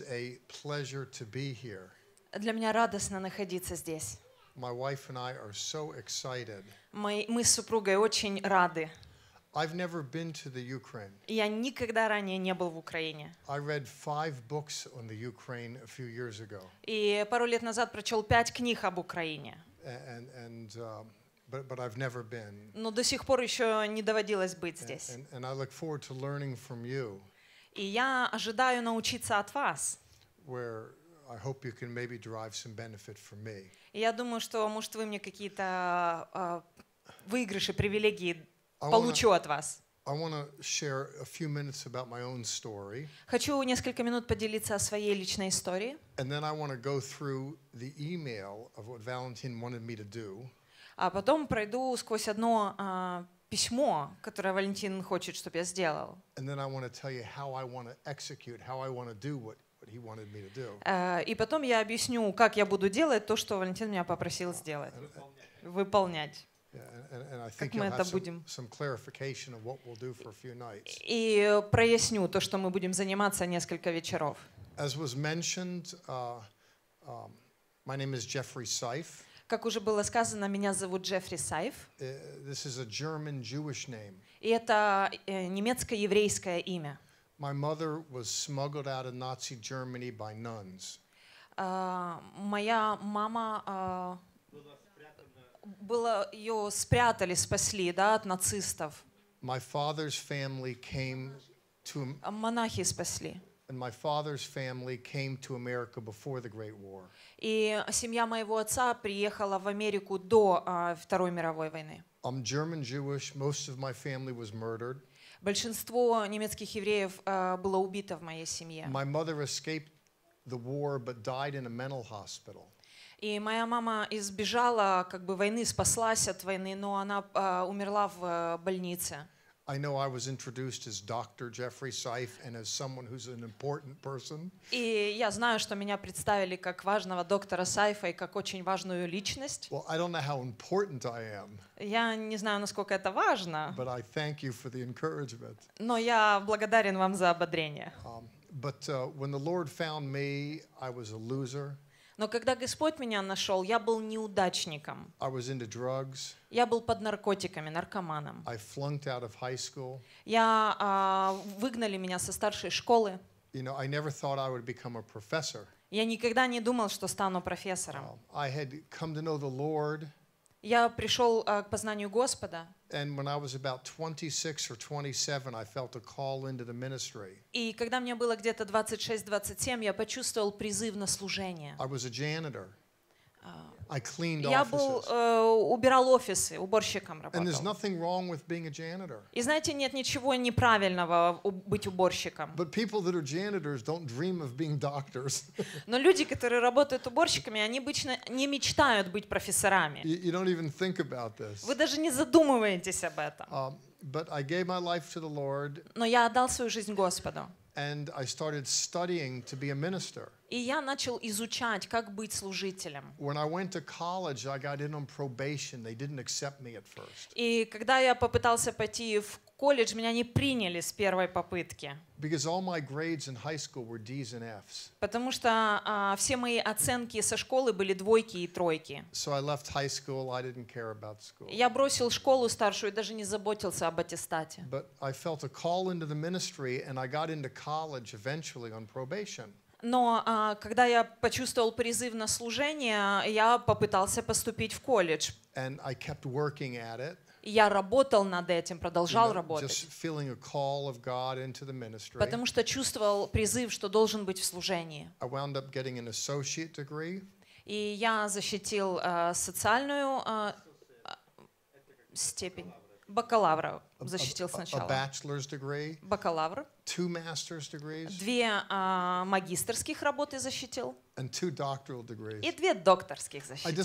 is a pleasure to be here. Для меня радостно находиться здесь. My wife and I are so excited. Мы, мы с супругой очень рады. I've never been to the Ukraine. Я никогда ранее не был в Украине. I read five books on the Ukraine a few years ago. И пару лет назад прочел пять книг об Украине. And, and, uh, but, but I've never been. Но до сих пор еще не доводилось быть здесь. And, and I look forward to learning from you. И я ожидаю научиться от вас. Where I hope you can maybe derive some benefit from me. И я думаю, что, может, вы мне какие-то uh, выигрыши, привилегии I получу wanna, от вас. I want to share a few minutes about my own story. Хочу несколько минут поделиться о своей личной истории. And then I want to go through the email of what Valentin wanted me to do. А потом пройду сквозь одно uh, письмо, которое Валентин хочет, чтобы я сделал. Э, и потом я объясню, как я буду делать то, что Валентин меня попросил сделать. Выполнять. Как мы это будем. И проясню то, что мы будем заниматься несколько вечеров. As was mentioned, uh, um, my name is Jeffrey Seif. Как уже было сказано, меня зовут Джеффри Сайф. Э, this is a German Jewish name. И это э, немецкое еврейское имя. My mother was smuggled out of Nazi Germany by nuns. А, моя мама uh, было ее спрятали, спасли, да, от нацистов. My father's family came to. Монахи спасли. and my father's family came to America before the Great War. И семья моего отца приехала в Америку до Второй мировой войны. I'm German Jewish. Most of my family was murdered. Большинство немецких евреев было убито в моей семье. My mother escaped the war but died in a mental hospital. И моя мама избежала как бы войны, спаслась от войны, но она умерла в больнице. I know I was introduced as Dr. Jeffrey Seif and as someone who's an important person. И я знаю, что меня представили как важного доктора Сайфа и как очень важную личность. Well, I don't know how important I am. Я не знаю, насколько это важно. But I thank you for the encouragement. Но я благодарен вам за ободрение. Um, but uh, when the Lord found me, I was a loser. Но когда Господь меня нашел, я был неудачником. I was into drugs. Я был под наркотиками, наркоманом. I flunked out of high school. Я uh, выгнали меня со старшей школы. You know, I never thought I would become a professor. Я никогда не думал, что стану профессором. Um, I had come to know the Lord. Я пришел а, к познанию Господа. And when I was about 26 or 27, I felt a call into the ministry. И когда мне было где-то 26-27, я почувствовал призыв на служение. I was a janitor. Я был, э, убирал офисы, уборщиком работал. И знаете, нет ничего неправильного быть уборщиком. Но люди, которые работают уборщиками, они обычно не мечтают быть профессорами. Вы даже не задумываетесь об этом. Um, but I gave my life to the Lord, Но я отдал свою жизнь Господу. And I started studying to be a minister. И я начал изучать, как быть служителем. И когда я попытался пойти в колледж, меня не приняли с первой попытки. Потому что а, все мои оценки со школы были двойки и тройки. Я бросил школу старшую и даже не заботился об аттестате. Но а, когда я почувствовал призыв на служение, я попытался поступить в колледж. And I kept working at it. Я работал над этим, продолжал you know, работать. Потому что чувствовал призыв, что должен быть в служении. И я защитил uh, социальную uh, степень. Бакалавра защитил сначала. Бакалавр. Две а, магистерских работы защитил. И две докторских защитил.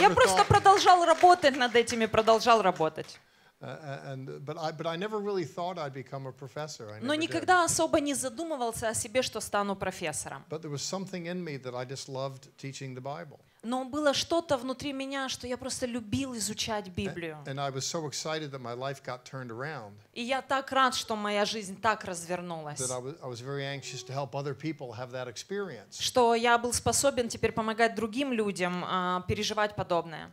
Я просто продолжал работать над этими, продолжал работать. Uh, uh, Но никогда особо не задумывался о себе, что стану профессором. But there was something in me that I just loved teaching the но было что-то внутри меня, что я просто любил изучать Библию. so И я так рад, что моя жизнь так развернулась. Что я был способен теперь помогать другим людям а, переживать подобное.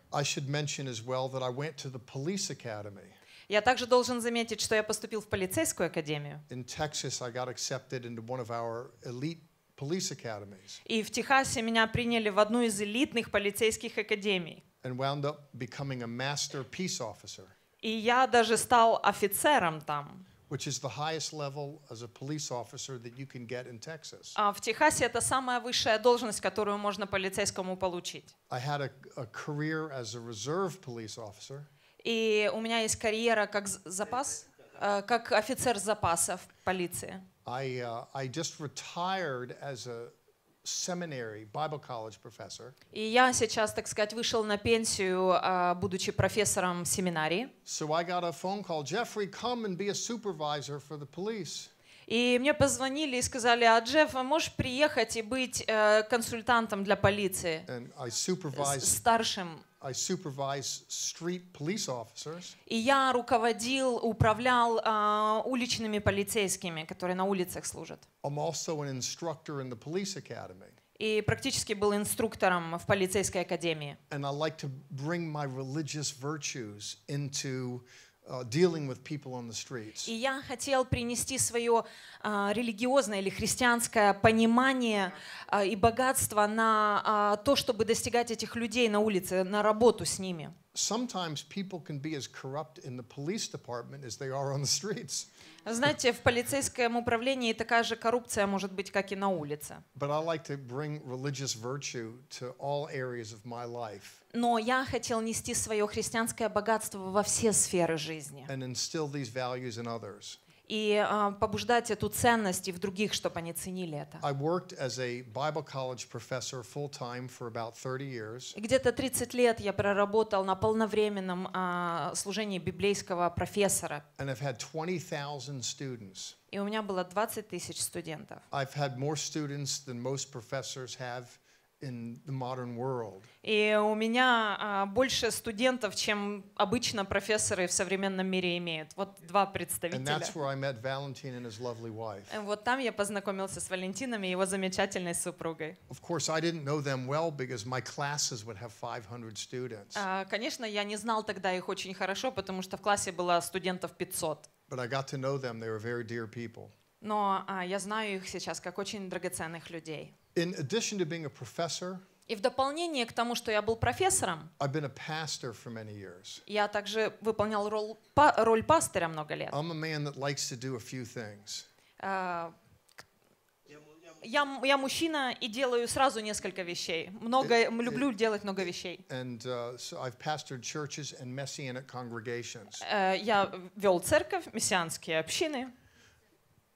Я также должен заметить, что я поступил в полицейскую академию. In Texas, I got accepted into one of our elite police academies. И в Техасе меня приняли в одну из элитных полицейских академий. And wound up becoming a master peace officer. И я даже стал офицером там. Which is the highest level as a police officer that you can get in Texas. А в Техасе это самая высшая должность, которую можно полицейскому получить. I had a, a career as a reserve police officer. И у меня есть карьера как запас, э, как офицер запасов полиции. I, uh, I just retired as a seminary, Bible college professor. И я сейчас, так сказать, вышел на пенсию, будучи профессором семинарии. So I got a phone call, Jeffrey, come and be a supervisor for the police. И мне позвонили и сказали, а Джефф, можешь приехать и быть э, консультантом для полиции, старшим? I supervise street police officers. И я руководил, управлял э, уличными полицейскими, которые на улицах служат. I'm also an instructor in the police academy. И практически был инструктором в полицейской академии. And I like to bring my religious virtues into Uh, dealing with people on the streets. И я хотел принести свое а, религиозное или христианское понимание а, и богатство на а, то, чтобы достигать этих людей на улице, на работу с ними. sometimes people can be as corrupt in the police department as they are on the streets. Знаете, в полицейском управлении такая же коррупция может быть, как и на улице. But I like to bring religious virtue to all areas of my life. Но я хотел нести свое христианское богатство во все сферы жизни. And instill these values in others. и uh, побуждать эту ценность и в других, чтобы они ценили это. I worked as a Bible college professor full time for about 30 years. Где-то 30 лет я проработал на полновременном uh, служении библейского профессора. And I've had 20,000 students. И у меня было 20 тысяч студентов. I've had more students than most professors have in the modern world. И у меня а, больше студентов, чем обычно профессоры в современном мире имеют. Вот два представителя. И э, Вот там я познакомился с Валентином и его замечательной супругой. А, конечно, я не знал тогда их очень хорошо, потому что в классе было студентов 500. But I got to know them. They were very dear people. Но а, я знаю их сейчас как очень драгоценных людей. In addition to being a professor, и в дополнение к тому, что я был профессором, I've been a pastor for many years. я также выполнял роль, па, роль пастыря много лет. I'm a man that likes to do a few things. Uh, я, я мужчина и делаю сразу несколько вещей. Много, it, э, it, люблю э, делать много э, вещей. And, uh, so I've and Uh, я вел церковь, мессианские общины.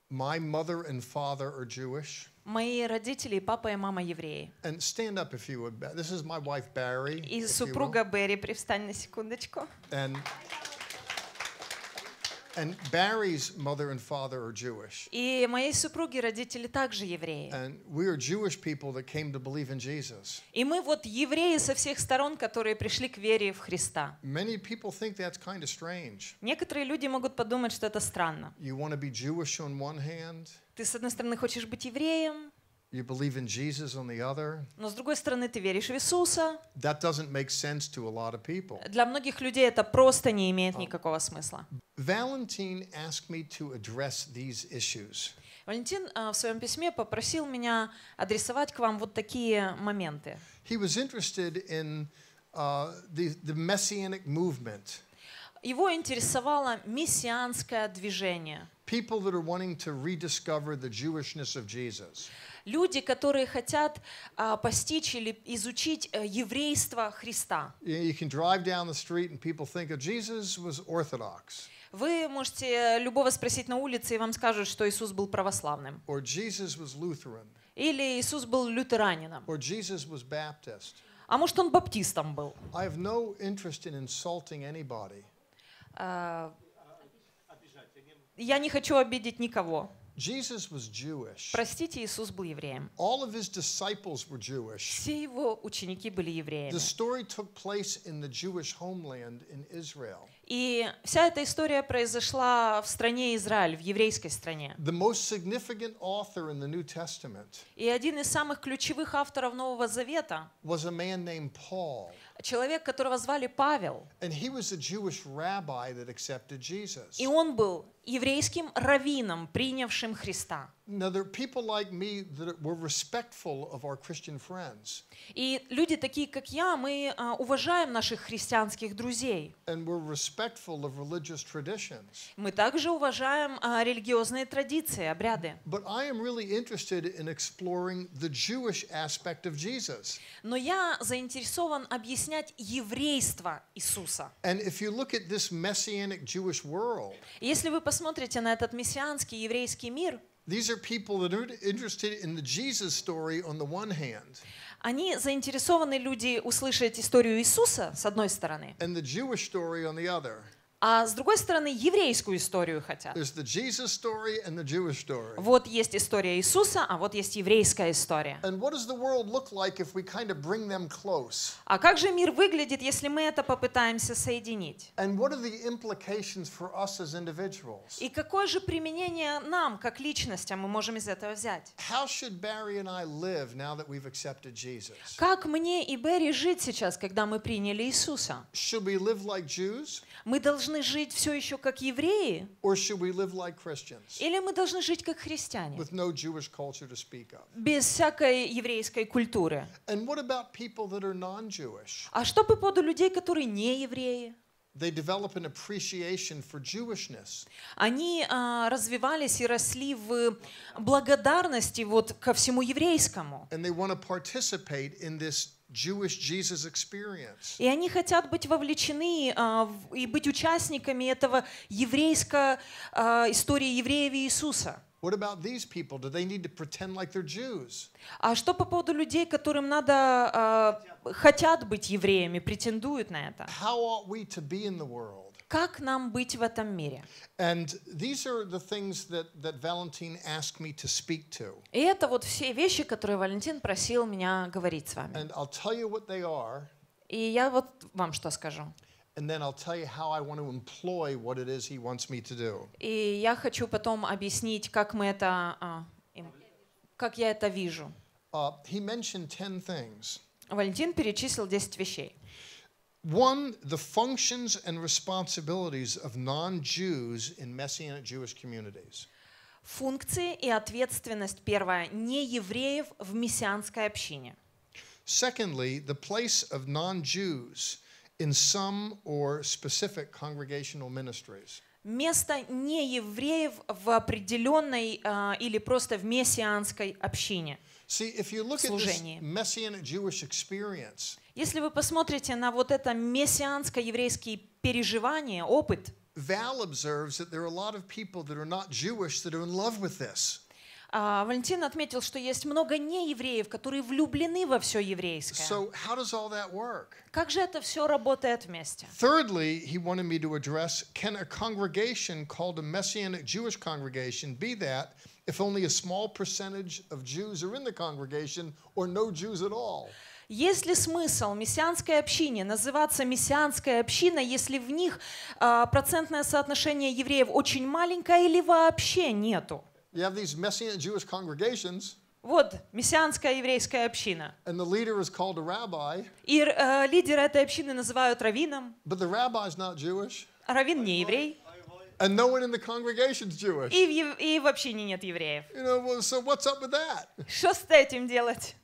My mother and father are Jewish. Мои родители, папа и мама евреи. And stand up if you would. This is my wife Barry. И супруга Берри, привстань на секундочку. And And Barry's mother and father are Jewish. И моей супруги родители также евреи. And we are Jewish people that came to believe in Jesus. И мы вот евреи со всех сторон, которые пришли к вере в Христа. Many people think that's kind of strange. Некоторые люди могут подумать, что это странно. You want to be Jewish on one hand. Ты с одной стороны хочешь быть евреем. You believe in Jesus on the other. Но с другой стороны, ты веришь в Иисуса. That doesn't make sense to a lot of people. Для многих людей это просто не имеет никакого смысла. Valentine asked me to address these issues. Валентин в своем письме попросил меня адресовать к вам вот такие моменты. He was interested in uh, the, the messianic movement. Его интересовало мессианское движение. People that are wanting to rediscover the Jewishness of Jesus люди, которые хотят а, постичь или изучить э, еврейство Христа. Вы можете э, любого спросить на улице, и вам скажут, что Иисус был православным. Or Jesus was Lutheran. Или Иисус был лютеранином. Or Jesus was Baptist. А может, он баптистом был? I have no interest in insulting anybody. Uh, я не хочу обидеть никого. Простите, Иисус был евреем. Все его ученики были евреями. took place in in the Jewish homeland Israel. И вся эта история произошла в стране Израиль, в еврейской стране. The the most significant author in New Testament. И один из самых ключевых авторов Нового Завета Was a man named Paul. человек, которого звали Павел. And he was a Jewish rabbi that accepted Jesus. И он был еврейским раввинам, принявшим Христа. Now there are people like me that were respectful of our Christian friends. И люди такие как я, мы уважаем наших христианских друзей. And we're respectful of religious traditions. Мы также уважаем религиозные традиции, обряды. But I am really interested in exploring the Jewish aspect of Jesus. Но я заинтересован объяснять еврейство Иисуса. And if you look at this messianic Jewish world. Если вы посмотрите смотрите на этот мессианский еврейский мир, These are people that are interested in the Jesus story on the one hand. Они заинтересованы люди услышать историю Иисуса с одной стороны. And the Jewish story on the other. А с другой стороны, еврейскую историю хотят. Вот есть история Иисуса, а вот есть еврейская история. а как же мир выглядит, если мы это попытаемся соединить? И какое же применение нам, как личностям, мы можем из этого взять? Как мне и Берри жить сейчас, когда мы приняли Иисуса? мы должны должны жить все еще как евреи? Or we live like Или мы должны жить как христиане? With no to speak of. Без всякой еврейской культуры. And what about that are А что по поводу людей, которые не евреи? They develop an appreciation for Jewishness. Они uh, развивались и росли в благодарности вот ко всему еврейскому. And they want to participate in this и они хотят быть вовлечены uh, и быть участниками этого еврейской а, истории евреев и Иисуса. What about these people? Do they need to pretend like they're Jews? А что по поводу людей, которым надо а, хотят быть евреями, претендуют на это? How ought we to be in the world? Как нам быть в этом мире? И это вот все вещи, которые Валентин просил меня говорить с вами. And I'll tell you what they are. И я вот вам что скажу. И я хочу потом объяснить, как мы это, а, как я это вижу. Uh, he mentioned 10 things. Валентин перечислил 10 вещей. One, the functions and responsibilities of non-Jews in Messianic Jewish communities. Функции и ответственность, в мессианской общине. Secondly, the place of non-Jews in some or specific congregational ministries. Место в определенной uh, или просто в мессианской общине. See, if you look at this messianic Jewish experience, Если вы посмотрите на вот это мессианско-еврейский переживание, опыт, Val observes that there are a lot of people that are not Jewish that are in love with this. Uh, Валентин отметил, что есть много неевреев, которые влюблены во все еврейское. So how does all that work? Как же это все работает вместе? Thirdly, he wanted me to address, can a congregation called a Messianic Jewish congregation be that if only a small percentage of Jews are in the congregation or no Jews at all? Есть ли смысл мессианской общине называться мессианская община, если в них а, процентное соотношение евреев очень маленькое или вообще нету? You have these Messianic Jewish congregations. Вот мессианская еврейская община. And the leader is called a rabbi. И э, лидера этой общины называют раввином. But the rabbi is not Jewish. Раввин не еврей. And no one in the congregation's Jewish. И в, и в общине нет евреев. You know, so what's up with that? Что с этим делать?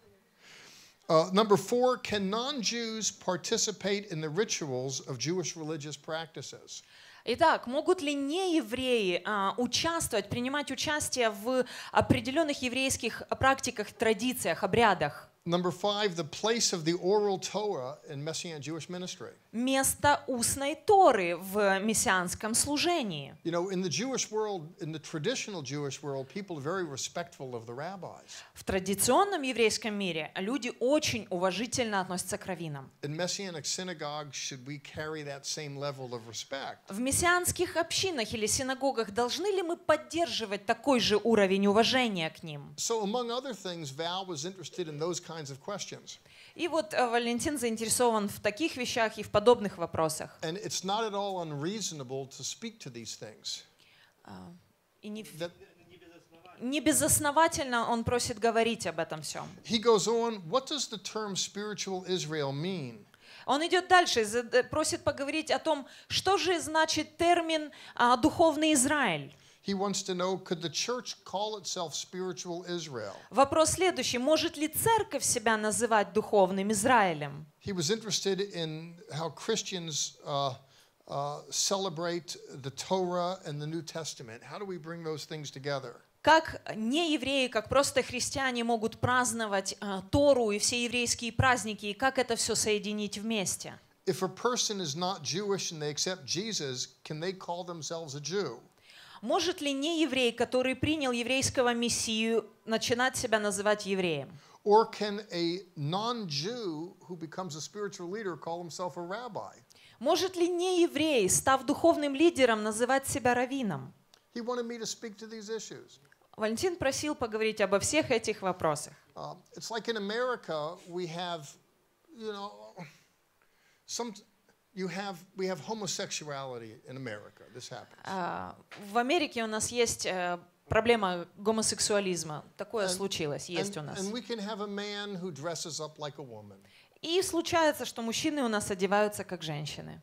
Uh, number four, can non-Jews participate in the rituals of Jewish religious practices? Итак, могут ли неевреи а, участвовать, принимать участие в определенных еврейских практиках, традициях, обрядах? Number five, the place of the oral Torah in Messianic Jewish ministry. Место устной Торы в мессианском служении. You know, in the Jewish world, in the traditional Jewish world, people are very respectful of the rabbis. В традиционном еврейском мире люди очень уважительно относятся к раввинам. In Messianic synagogues, should we carry that same level of respect? В мессианских общинах или синагогах должны ли мы поддерживать такой же уровень уважения к ним? So among other things, Val was interested in those kinds kinds of questions. И вот э, Валентин заинтересован в таких вещах и в подобных вопросах. And it's not at all unreasonable to speak to these things. А, и не That небезосновательно он просит говорить об этом всем. He goes on, what does the term spiritual Israel mean? Он идет дальше, просит поговорить о том, что же значит термин а, «духовный Израиль». He wants to know, could the church call itself spiritual Israel? Вопрос следующий. Может ли церковь себя называть духовным Израилем? He was interested in how Christians uh, uh, celebrate the Torah and the New Testament. How do we bring those things together? как не евреи, как просто христиане могут праздновать uh, Тору и все еврейские праздники, и как это все соединить вместе. Jesus, Может ли не еврей, который принял еврейского мессию, начинать себя называть евреем? Or can a non-Jew who becomes a spiritual leader call himself a rabbi? Может ли не еврей, став духовным лидером, называть себя раввином? He wanted me to speak to these issues. Валентин просил поговорить обо всех этих вопросах. Uh, it's like in America we have, you know, some You have, we have homosexuality in America. This happens. Uh, в Америке у нас есть uh, проблема гомосексуализма. Такое and, случилось, есть and, у нас. And we can have a man who dresses up like a woman. И случается, что мужчины у нас одеваются как женщины.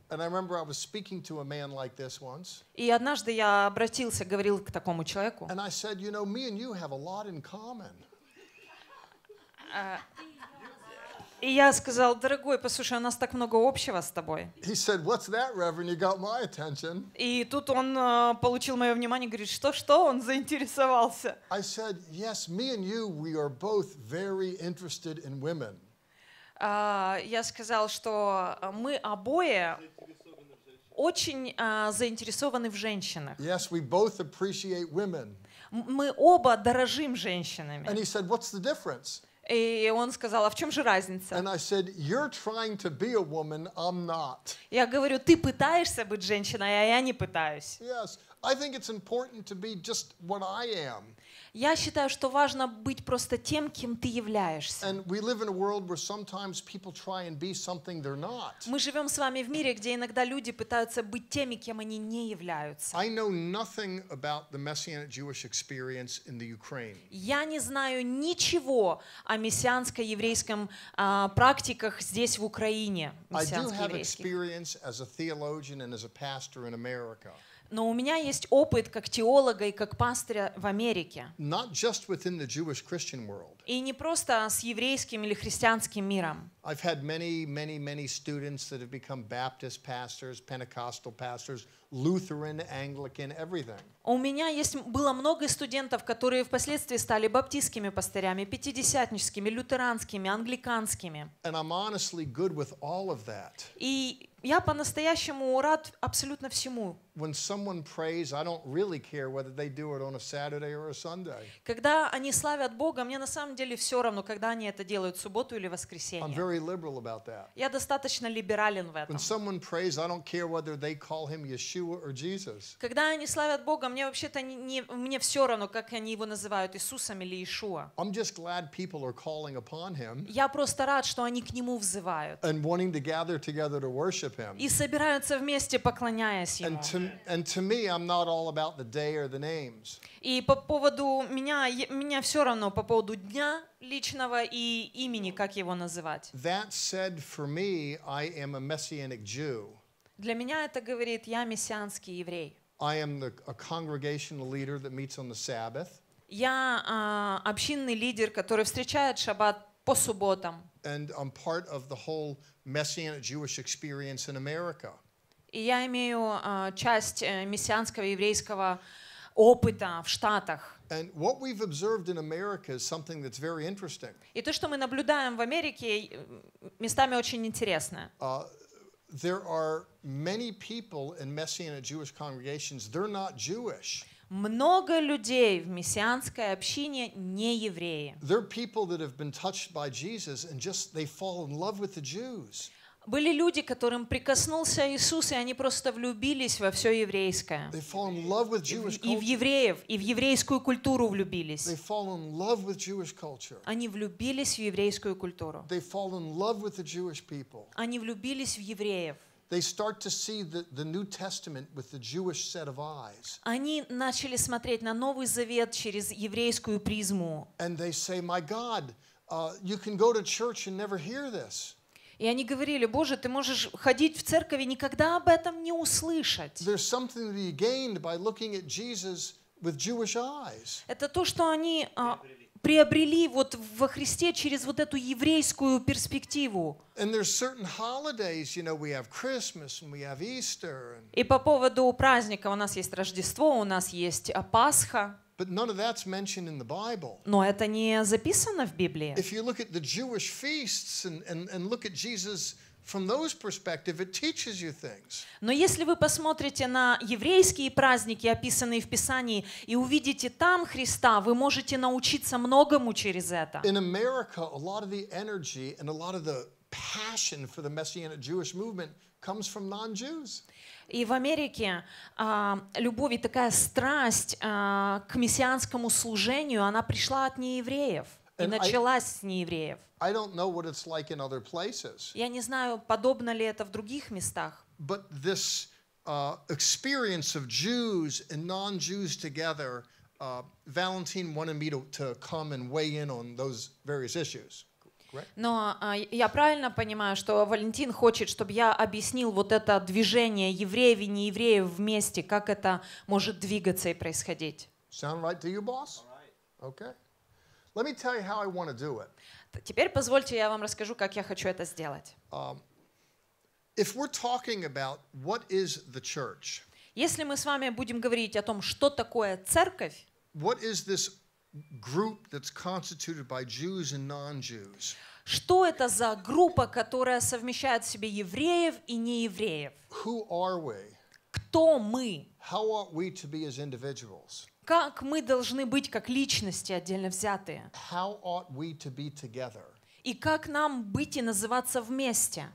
И однажды я обратился, говорил к такому человеку. И я сказал, дорогой, послушай, у нас так много общего с тобой. He said, What's that, Reverend? You got my attention. И тут он э, получил мое внимание и говорит, что, что? Он заинтересовался. А, я сказал, что э, мы обои очень uh, заинтересованы в женщинах. Yes, we both appreciate women. Мы оба дорожим женщинами. And he said, What's the difference? И он сказал, а в чем же разница? And I said, You're trying to be a woman, I'm not. Я говорю, ты пытаешься быть женщиной, а я не пытаюсь. Yes, I think it's important to be just what I am. Я считаю, что важно быть просто тем, кем ты являешься. Мы живем с вами в мире, где иногда люди пытаются быть теми, кем они не являются. Я не знаю ничего о мессианской еврейском а, практиках здесь в Украине. Но у меня есть опыт как теолога и как пастыря в Америке. Not just within the Jewish Christian world. И не просто с еврейским или христианским миром. I've had many, many, many students that have become Baptist pastors, Pentecostal pastors, Lutheran, Anglican, everything. У меня есть было много студентов, которые впоследствии стали баптистскими пастырями, пятидесятническими, лютеранскими, англиканскими. And I'm honestly good with all of that. И я по-настоящему рад абсолютно всему. Когда они славят Бога, мне на самом деле деле все равно, когда они это делают субботу или воскресенье. Я достаточно либерален в этом. prays, Когда они славят Бога, мне вообще-то не, не, мне все равно, как они его называют, Иисусом или Иешуа. Я просто рад, что они к нему взывают. to to И собираются вместе, поклоняясь ему. to, to me, И по поводу меня, меня все равно по поводу дня личного и имени, как его называть. That said, for me, I am a messianic Jew. Для меня это говорит, я мессианский еврей. I am the, a congregational leader that meets on the Sabbath. Я а, общинный лидер, который встречает шаббат по субботам. And I'm part of the whole messianic Jewish experience in America. И я имею а, часть э, мессианского еврейского опыта в Штатах. And what we've observed in America is something that's very interesting. И то, что мы наблюдаем в Америке, местами очень интересно. Uh, there are many people in Messianic Jewish congregations, they're not Jewish. Много людей в мессианской общине не евреи. They're people that have been touched by Jesus and just they fall in love with the Jews. Были люди, которым прикоснулся Иисус, и они просто влюбились во все еврейское. И в евреев, и в еврейскую культуру влюбились. Они влюбились в еврейскую культуру. Они влюбились в евреев. They start to see the, the New Testament with the Jewish set of eyes. Они начали смотреть на Новый Завет через еврейскую призму. And they say, "My God, uh, you can go to church and never hear this." И они говорили, Боже, ты можешь ходить в церковь и никогда об этом не услышать. Это то, что они а, приобрели вот во Христе через вот эту еврейскую перспективу. И по поводу праздника у нас есть Рождество, у нас есть а, Пасха. But none of that's mentioned in the Bible. Но это не записано в Библии. If you look at the Jewish feasts and, and, and look at Jesus' From those perspective, it teaches you things. Но если вы посмотрите на еврейские праздники, описанные в Писании, и увидите там Христа, вы можете научиться многому через это. In America, a lot of the energy and a lot of the passion for the messianic Jewish movement – comes from non-Jews. И в Америке э, любовь и такая страсть э, к мессианскому служению, она пришла от неевреев и And началась I, с неевреев. I don't know what it's like in other places. Я не знаю, подобно ли это в других местах. But this uh, experience of Jews and non-Jews together, uh, Valentine wanted me to, to come and weigh in on those various issues. Но э, я правильно понимаю, что Валентин хочет, чтобы я объяснил вот это движение евреев и неевреев вместе, как это может двигаться и происходить. Sound right to you, boss? Okay. Let me tell you how I want to do it. Теперь позвольте я вам расскажу, как я хочу это сделать. Um, если мы с вами будем говорить о том, что такое церковь, what is this group that's constituted by Jews and non-Jews. Что это за группа, которая совмещает в себе евреев и неевреев? Who are we? Кто мы? How ought we to be as individuals? Как мы должны быть как личности отдельно взятые? How ought we to be together? И как нам быть и называться вместе?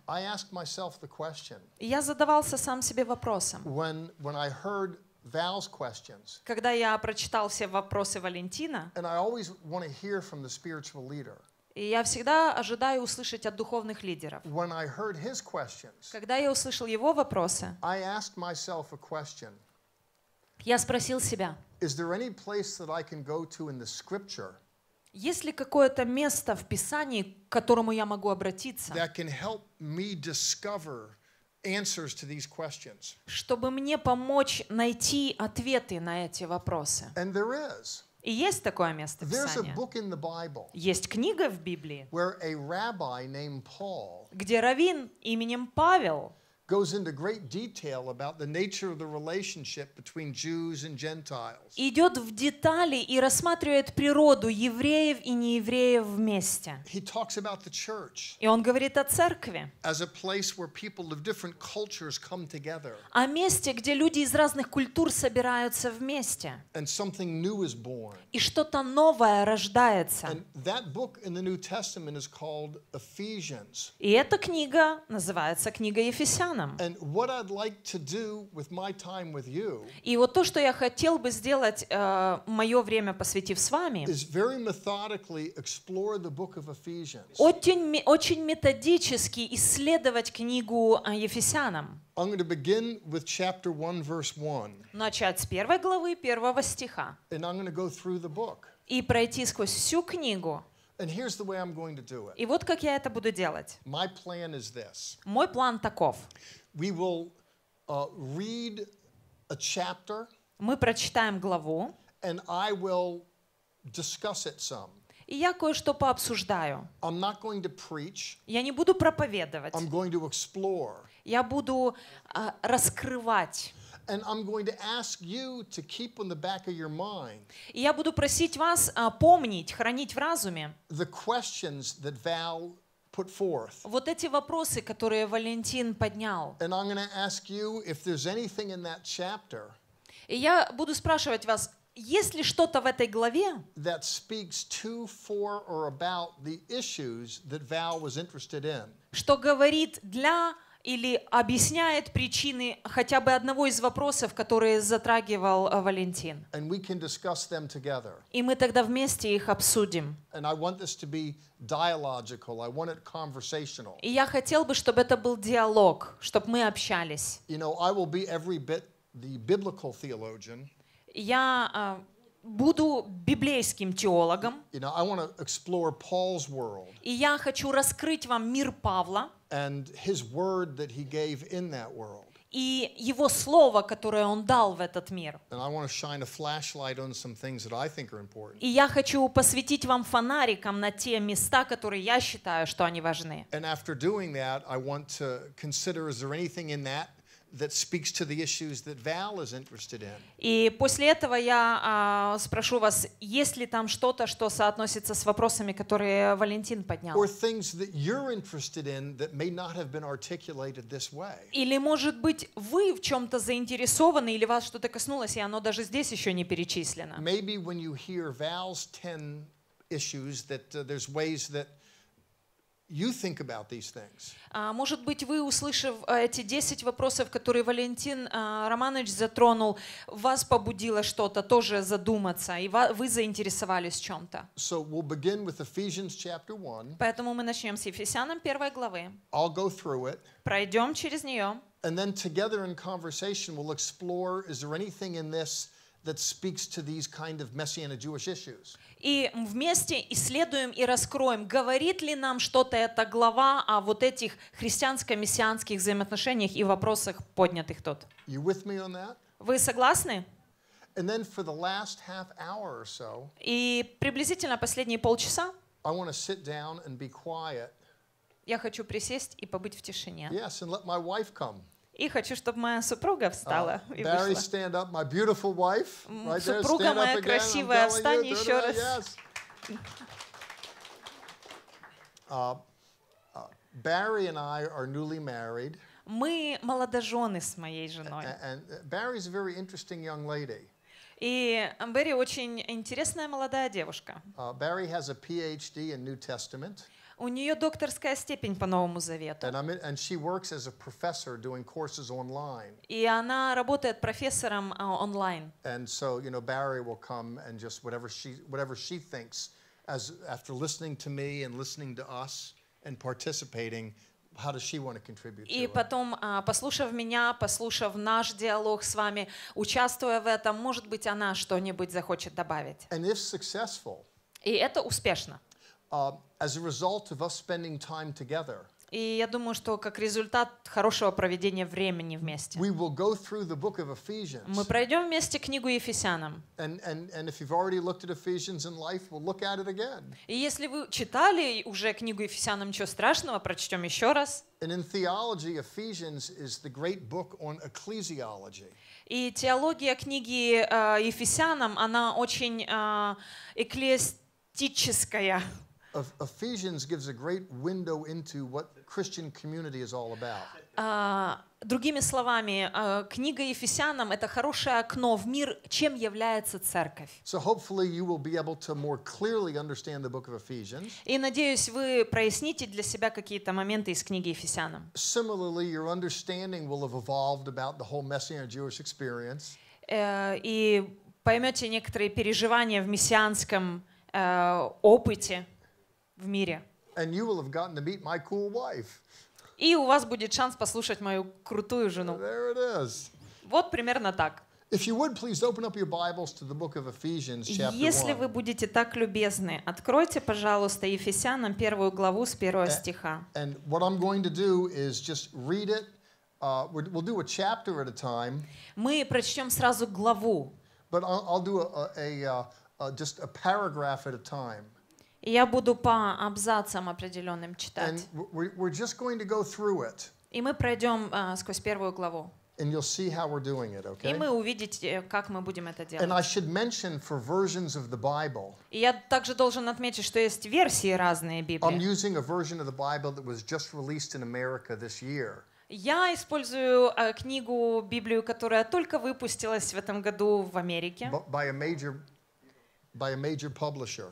Я задавался сам себе вопросом. When, when I heard Val's questions. Когда я прочитал все вопросы Валентина, and I always want to hear from the spiritual leader. И я всегда ожидаю услышать от духовных лидеров. When I heard his questions, Когда я услышал его вопросы, I asked myself a question. Я спросил себя, Is there any place that I can go to in the scripture, есть ли какое-то место в Писании, к которому я могу обратиться, that can help me discover answers to these questions. Чтобы мне помочь найти ответы на эти вопросы. And there is. И есть такое место There's a book in the Bible, есть книга в Библии, where a rabbi named Paul, где раввин именем Павел Идет в детали и рассматривает природу евреев и неевреев вместе. И он говорит о церкви. а месте, где люди из разных культур собираются вместе. И что-то новое рождается. И эта книга называется книга Ефесян христианам. И вот то, что я хотел бы сделать э, мое время посвятив с вами, очень, очень методически исследовать книгу э, Ефесянам. I'm going to begin with chapter 1, verse 1. Начать с первой главы первого стиха. And I'm going to go through the book. И пройти сквозь всю книгу. And here's the way I'm going to do it. И вот как я это буду делать. My plan is this. Мой план таков. We will uh, read a chapter. Мы прочитаем главу. And I will discuss it some. И я кое-что пообсуждаю. I'm not going to preach. Я не буду проповедовать. I'm going to explore. Я буду uh, раскрывать. And I'm going to ask you to keep in the back of your mind. И я буду просить вас помнить, хранить в разуме. The questions that Val put forth. Вот эти вопросы, которые Валентин поднял. And I'm going to ask you if there's anything in that chapter. И я буду спрашивать вас, есть ли что-то в этой главе, that speaks to, for, or about the issues that Val was interested in? что говорит для или объясняет причины хотя бы одного из вопросов, которые затрагивал э, Валентин. И мы тогда вместе их обсудим. И я хотел бы, чтобы это был диалог, чтобы мы общались. Я а, буду библейским теологом. И я хочу раскрыть вам мир Павла. And his word that he gave in that world. И его слово, которое он дал в этот мир. И я хочу посветить вам фонариком на те места, которые я считаю, что они важны. And after doing that, I want to consider, is there anything in that that speaks to the issues that Val is interested in. И после этого я а, спрошу вас, есть ли там что-то, что соотносится с вопросами, которые Валентин поднял? Or things that you're interested in that may not have been articulated this way. Или может быть вы в чем-то заинтересованы или вас что-то коснулось и оно даже здесь еще не перечислено? Maybe when you hear Val's ten issues that uh, there's ways that you think about these things. Может быть, вы, услышав э, эти 10 вопросов, которые Валентин э, Романович затронул, вас побудило что-то тоже задуматься, и вы заинтересовались чем-то. So we'll begin with Ephesians chapter 1. Поэтому мы начнем с Ефесянам 1 главы. I'll go through it. Пройдем через нее. And then together in conversation we'll explore is there anything in this that speaks to these kind of messianic Jewish issues. и вместе исследуем и раскроем, говорит ли нам что-то эта глава о вот этих христианско-мессианских взаимоотношениях и вопросах, поднятых тут. Вы согласны? And then for the last half hour or so, и приблизительно последние полчаса I sit down and be quiet. я хочу присесть и побыть в тишине. Yes, and let my wife come. И хочу, чтобы моя супруга встала uh, и Barry, stand up, my beautiful wife. Right Супруга there, моя красивая, встань еще раз. Yes. Uh, uh, Barry and I are newly married. Мы молодожены с моей женой. And, and is a very interesting young lady. И Берри очень интересная молодая девушка. Uh, Barry has a PhD in New Testament. У нее докторская степень по Новому Завету. And, I'm in, and she works as a professor doing courses online. И она работает профессором онлайн. And so, you know, Barry will come and just whatever she whatever she thinks as after listening to me and listening to us and participating How does she want to contribute И потом, послушав меня, послушав наш диалог с вами, участвуя в этом, может быть, она что-нибудь захочет добавить. And if successful, и это успешно. Uh, as a result of us spending time together, и я думаю, что как результат хорошего проведения времени вместе мы пройдем вместе книгу Ефесянам. И если вы читали уже книгу Ефесянам, ничего страшного, прочтем еще раз. И теология книги э, Ефесянам, она очень э, эклестическая. Ephesians gives a great window into what Christian community is all about. Uh, другими словами, uh, книга Ефесянам это хорошее окно в мир, чем является церковь. So hopefully you will be able to more clearly understand the book of Ephesians. И надеюсь, вы проясните для себя какие-то моменты из книги Ефесянам. Similarly, your understanding will have evolved about the whole Messianic Jewish experience. Uh, и поймете некоторые переживания в мессианском опыте в мире. And you will have gotten to meet my cool wife. И у вас будет шанс послушать мою крутую жену. There it is. Вот примерно так. If you would, please open up your Bibles to the book of Ephesians, chapter Если вы будете так любезны, откройте, пожалуйста, Ефесянам первую главу с первого стиха. And what I'm going to do is just read it. Uh, we'll do a chapter at a time. Мы прочтем сразу главу. But I'll, I'll do a, a, a, a just a paragraph at a time. И я буду по абзацам определенным читать. И мы пройдем uh, сквозь первую главу. And you'll see how we're doing it, okay? И мы увидите, как мы будем это делать. And I should mention for versions of the Bible. И я также должен отметить, что есть версии разные Библии. Я использую э, книгу Библию, которая только выпустилась в этом году в Америке. By a major, by a major publisher.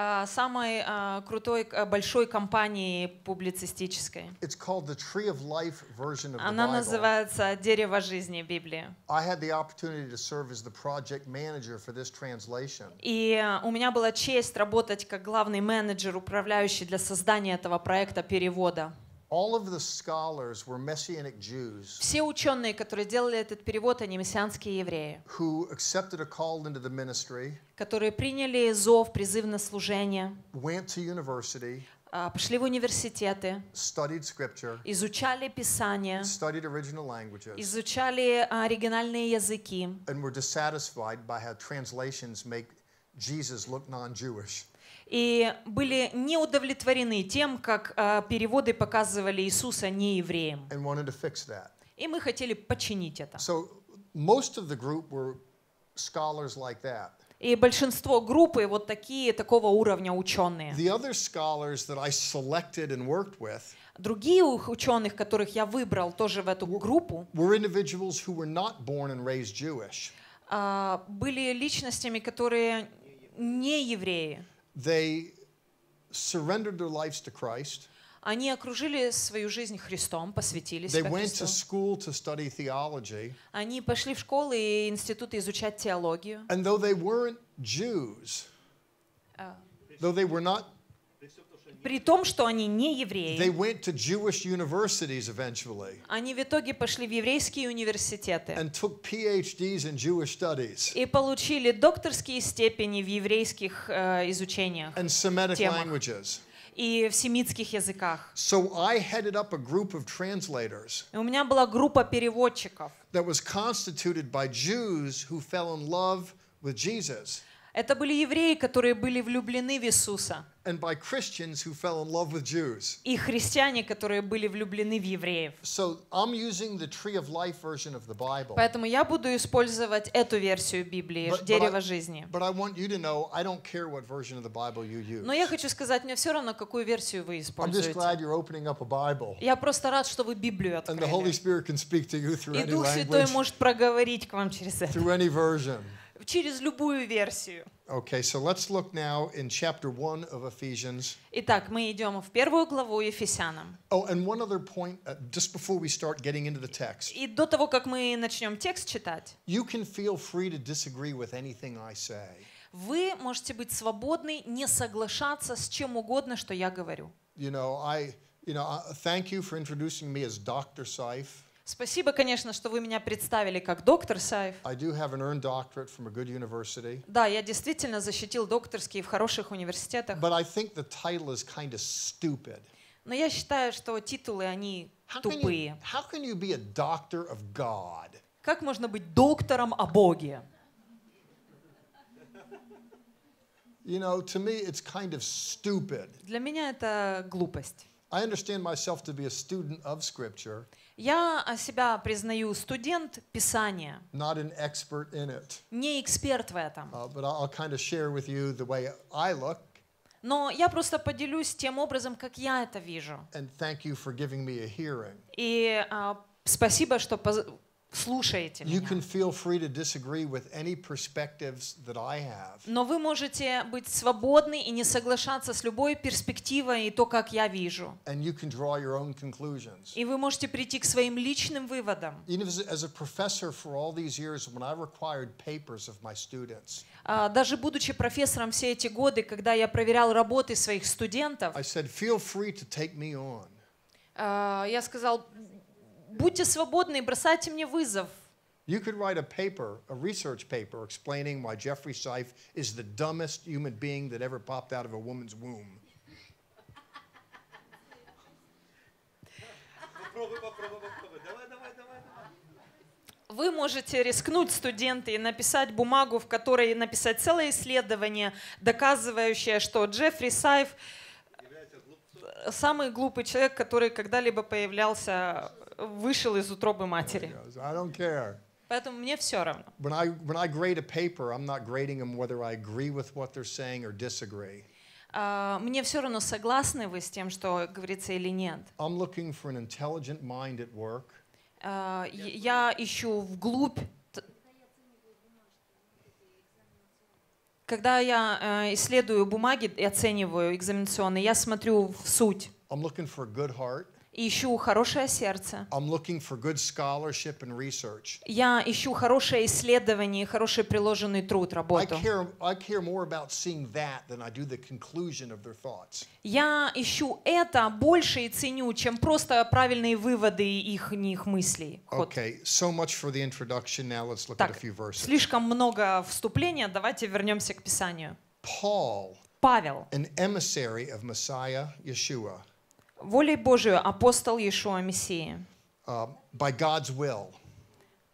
Э, самой э, крутой э, большой компании публицистической. It's called the Tree of Life version of Она называется «Дерево жизни» Библии. I had the opportunity to serve as the project manager for this translation. И у меня была честь работать как главный менеджер, управляющий для создания этого проекта перевода. All of the scholars were messianic Jews. Все ученые, которые делали этот перевод, они мессианские евреи. Who accepted a call into the ministry. Которые приняли зов, призыв на служение. Went to university. Пошли в университеты, studied scripture, изучали Писание, studied original languages, изучали оригинальные языки. And were dissatisfied by how translations make Jesus look non-Jewish. и были не удовлетворены тем, как а, переводы показывали Иисуса не евреям. И мы хотели починить это. So most of the group were scholars like that. И большинство группы вот такие такого уровня ученые. The other scholars that I selected and worked with другие ученых, которых я выбрал тоже в эту группу, а, были личностями, которые не евреи. They surrendered their lives to Christ. Они окружили свою жизнь Христом, посвятили They went to Христу. school to study theology, Они пошли в школы и институты изучать теологию. and though they weren't Jews, though they were not При том, что они не евреи. They went to Jewish universities eventually. Они в итоге пошли в еврейские университеты. And took PhDs in Jewish studies. И получили докторские степени в еврейских э, изучениях. And Semitic темах. languages и в семитских языках. So I headed up a group of translators. И у меня была группа переводчиков. That was constituted by Jews who fell in love with Jesus. Это были евреи, которые были влюблены в Иисуса and by Christians who fell in love with Jews. И христиане, которые были влюблены в евреев. So I'm using the tree of life version of the Bible. Поэтому я буду использовать эту версию Библии, but, дерево but I, жизни. But I want you to know, I don't care what version of the Bible you use. Но я хочу сказать, мне все равно, какую версию вы используете. I'm just glad you're opening up a Bible. Я просто рад, что вы Библию открыли. And the Holy Spirit can speak to you through any language. И Дух Святой может проговорить к вам через это. Through any version. Через любую версию. Okay, so let's look now in chapter 1 of Ephesians. Итак, мы идем в первую главу Ефесянам. Oh, and one other point uh, just before we start getting into the text. И до того, как мы начнем текст читать. You can feel free to disagree with anything I say. Вы можете быть свободны не соглашаться с чем угодно, что я говорю. You know, I, you know, uh, thank you for introducing me as Dr. Seif. Спасибо, конечно, что вы меня представили как доктор Саев. Да, я действительно защитил докторские в хороших университетах. Kind of Но я считаю, что титулы, они how тупые. You, как можно быть доктором о Боге? You know, to me, it's kind of stupid. Для меня это глупость. I understand myself to be a student of Scripture. Я а, себя признаю студент писания. Not an expert in it. Не эксперт в этом. Uh, Но я просто поделюсь тем образом, как я это вижу. And thank you for giving me a hearing. И uh, спасибо, что слушаете you меня. Can feel free to with any that I have. Но вы можете быть свободны и не соглашаться с любой перспективой и то, как я вижу. And you can draw your own И вы можете прийти к своим личным выводам. А, даже будучи профессором все эти годы, когда я проверял работы своих студентов, а, я сказал, будьте свободны и бросайте мне вызов. You could write a paper, a research paper, explaining why Jeffrey Seif is the dumbest human being that ever popped out of a woman's womb. Вы можете рискнуть, студенты, и написать бумагу, в которой написать целое исследование, доказывающее, что Джеффри Сайф э, самый глупый человек, который когда-либо появлялся вышел из утробы матери. I don't care. Поэтому мне все равно. When I, when I grade a paper, I'm not grading them whether I agree with what they're saying or disagree. Uh, мне все равно, согласны вы с тем, что говорится или нет. I'm looking for an intelligent mind at work. Uh, я ищу вглубь Когда я исследую бумаги и оцениваю экзаменационные, я смотрю в суть. I'm looking for a good heart. Ищу хорошее сердце. I'm looking for good scholarship and research. Я ищу хорошее исследование, хороший приложенный труд, работу. I care, I care more about seeing that than I do the conclusion of their thoughts. Я ищу это больше и ценю, чем просто правильные выводы их них мыслей. Ход. Okay, so much for the introduction. Now let's look так, at a few verses. слишком много вступления. Давайте вернемся к Писанию. Paul, Павел, an emissary of Messiah Yeshua. Волей Божию апостол Иешуа Мессии. Uh, by God's will.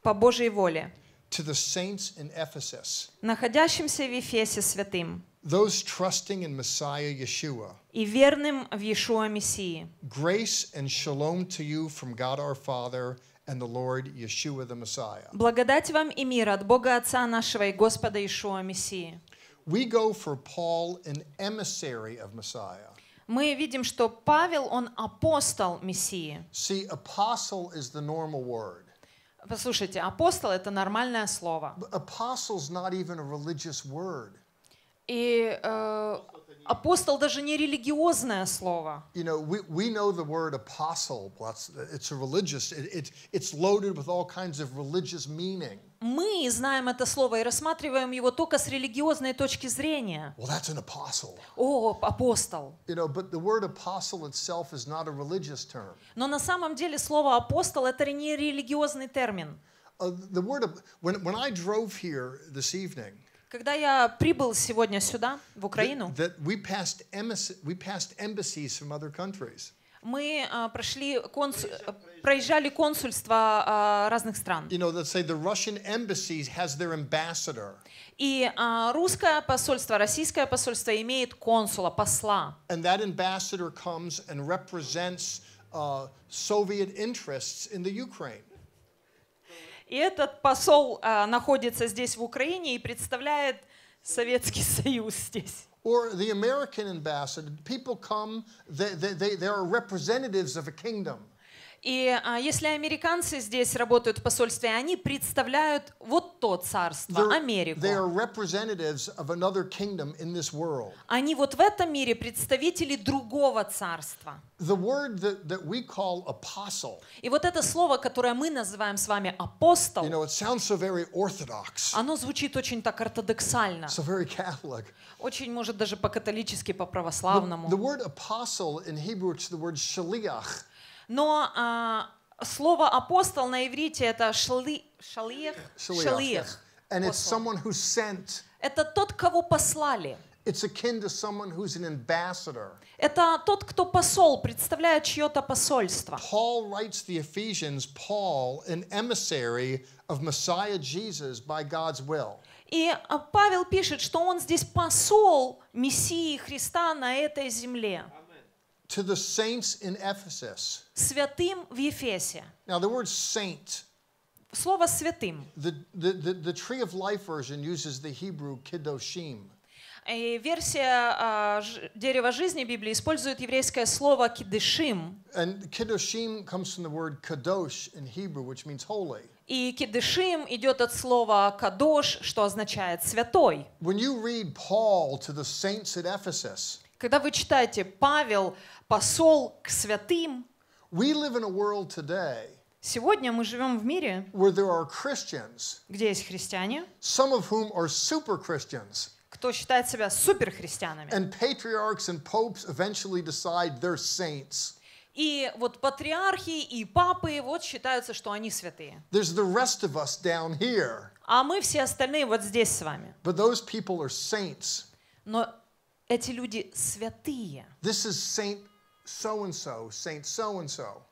По Божьей воле. To the saints in Ephesus. Находящимся в Ефесе святым. Those trusting in Messiah Yeshua. И верным в Иешуа Мессии. Grace and shalom to you from God our Father and the Lord Yeshua the Messiah. Благодать вам и мир от Бога Отца нашего и Господа Иешуа Мессии. We go for Paul, an emissary of Messiah. мы видим, что Павел, он апостол Мессии. See, apostle is the normal word. Послушайте, апостол — это нормальное слово. But apostle's not even a religious word. И э, апостол даже не религиозное слово. You know, we, we know the word apostle. It's a religious. It, it, it's loaded with all kinds of religious meaning мы знаем это слово и рассматриваем его только с религиозной точки зрения. Well, that's an apostle. О, апостол. You know, but the word apostle itself is not a religious term. Но на самом деле слово апостол это не религиозный термин. Uh, the word when when I drove here this evening. Когда я прибыл сегодня сюда, в Украину, that, that we passed embassies, we passed embassies from other countries мы а, прошли консу... проезжали консульства а, разных стран. You know, let's say И а, русское посольство, российское посольство имеет консула, посла. And that ambassador comes and represents uh, Soviet interests in the Ukraine. И этот посол находится здесь в Украине и представляет Советский Союз здесь. or the American ambassador. People come, they, they, they, they are representatives of a kingdom. И а, если американцы здесь работают в посольстве, они представляют вот то царство, they're, Америку. They Они вот в этом мире представители другого царства. The word that, that we call apostle. И вот это слово, которое мы называем с вами апостол. You know, it sounds so very orthodox. Оно звучит очень так ортодоксально. So very Catholic. Очень, может, даже по-католически, по-православному. The, the word apostle in Hebrew it's the word shaliach. Но а, слово апостол на иврите это шали, шалиех. Шалиех. And it's someone who sent. Это тот, кого послали. It's akin to someone who's an ambassador. Это тот, кто посол, представляет чье-то посольство. Paul writes the Ephesians, Paul, an emissary of Messiah Jesus by God's will. И а, Павел пишет, что он здесь посол Мессии Христа на этой земле. To the saints in Ephesus святым в Ефесе. Now the word saint Слово святым. The, the, the, the Tree of Life version uses the Hebrew kiddushim. И версия uh, дерева жизни Библии использует еврейское слово кидышим. And kiddushim comes from the word kadosh in Hebrew, which means holy. И кидышим идет от слова кадош, что означает святой. When you read Paul to the saints at Ephesus, когда вы читаете Павел, посол к святым, We live in a world today Сегодня мы живем в мире, where there are Christians, где есть христиане, some of whom are super Christians, кто считает себя суперхристианами. And patriarchs and popes eventually decide they're saints. И вот патриархи и папы вот считаются, что они святые. There's the rest of us down here. А мы все остальные вот здесь с вами. But those people are saints. Но эти люди святые. This is Saint so-and-so, saint so-and-so.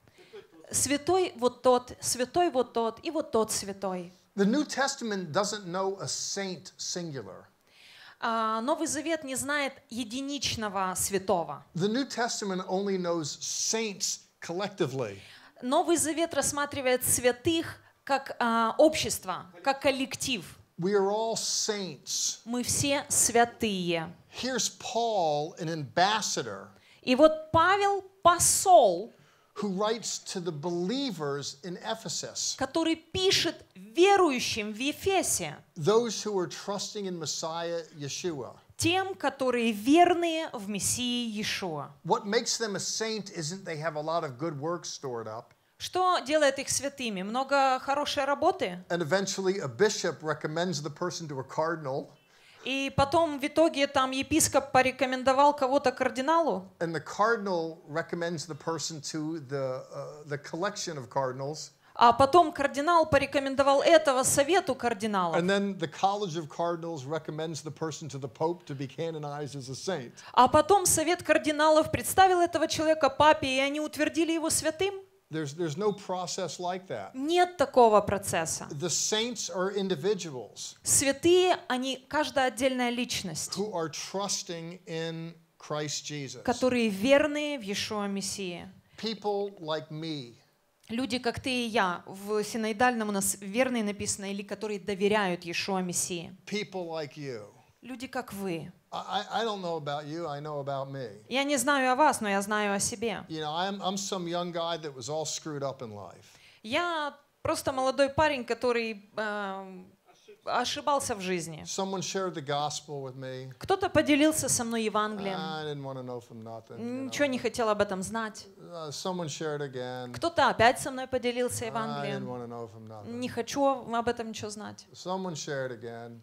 Святой вот тот, святой вот тот и вот тот святой. The New Testament doesn't know a saint singular. А, Новый Завет не знает единичного святого. The New Testament only knows saints collectively. Новый Завет рассматривает святых как а, общество, как коллектив. We are all saints. Мы все святые. Here's Paul, an ambassador. И вот Павел, посол, who writes to the believers in Ephesus, который пишет верующим в Ефесе, those who are trusting in Messiah Yeshua, тем, которые верные в Мессии Иешуа. What makes them a saint isn't they have a lot of good works stored up. Что делает их святыми? Много хорошей работы. And eventually a bishop recommends the person to a cardinal. И потом в итоге там епископ порекомендовал кого-то кардиналу. And the cardinal recommends the person to the uh, the collection of cardinals. А потом кардинал порекомендовал этого совету кардиналов. А потом совет кардиналов представил этого человека папе, и они утвердили его святым. There's, there's no process like that. Нет такого процесса. The saints are individuals Святые, они каждая отдельная личность, who are trusting in Christ Jesus. которые верны в Иешуа Мессии. People like me Люди, как ты и я, в Синайдальном у нас верные написано, или которые доверяют Иешуа Мессии. people like you Люди, как вы, я не знаю о вас, но я знаю о себе. You know, I'm I'm some young guy that was all screwed up in life. Я просто молодой парень, который эм, ошибался в жизни. Кто-то поделился со мной Евангелием. Ничего не хотел об этом знать. Uh, Кто-то опять со мной поделился Евангелием. Не хочу об этом ничего знать.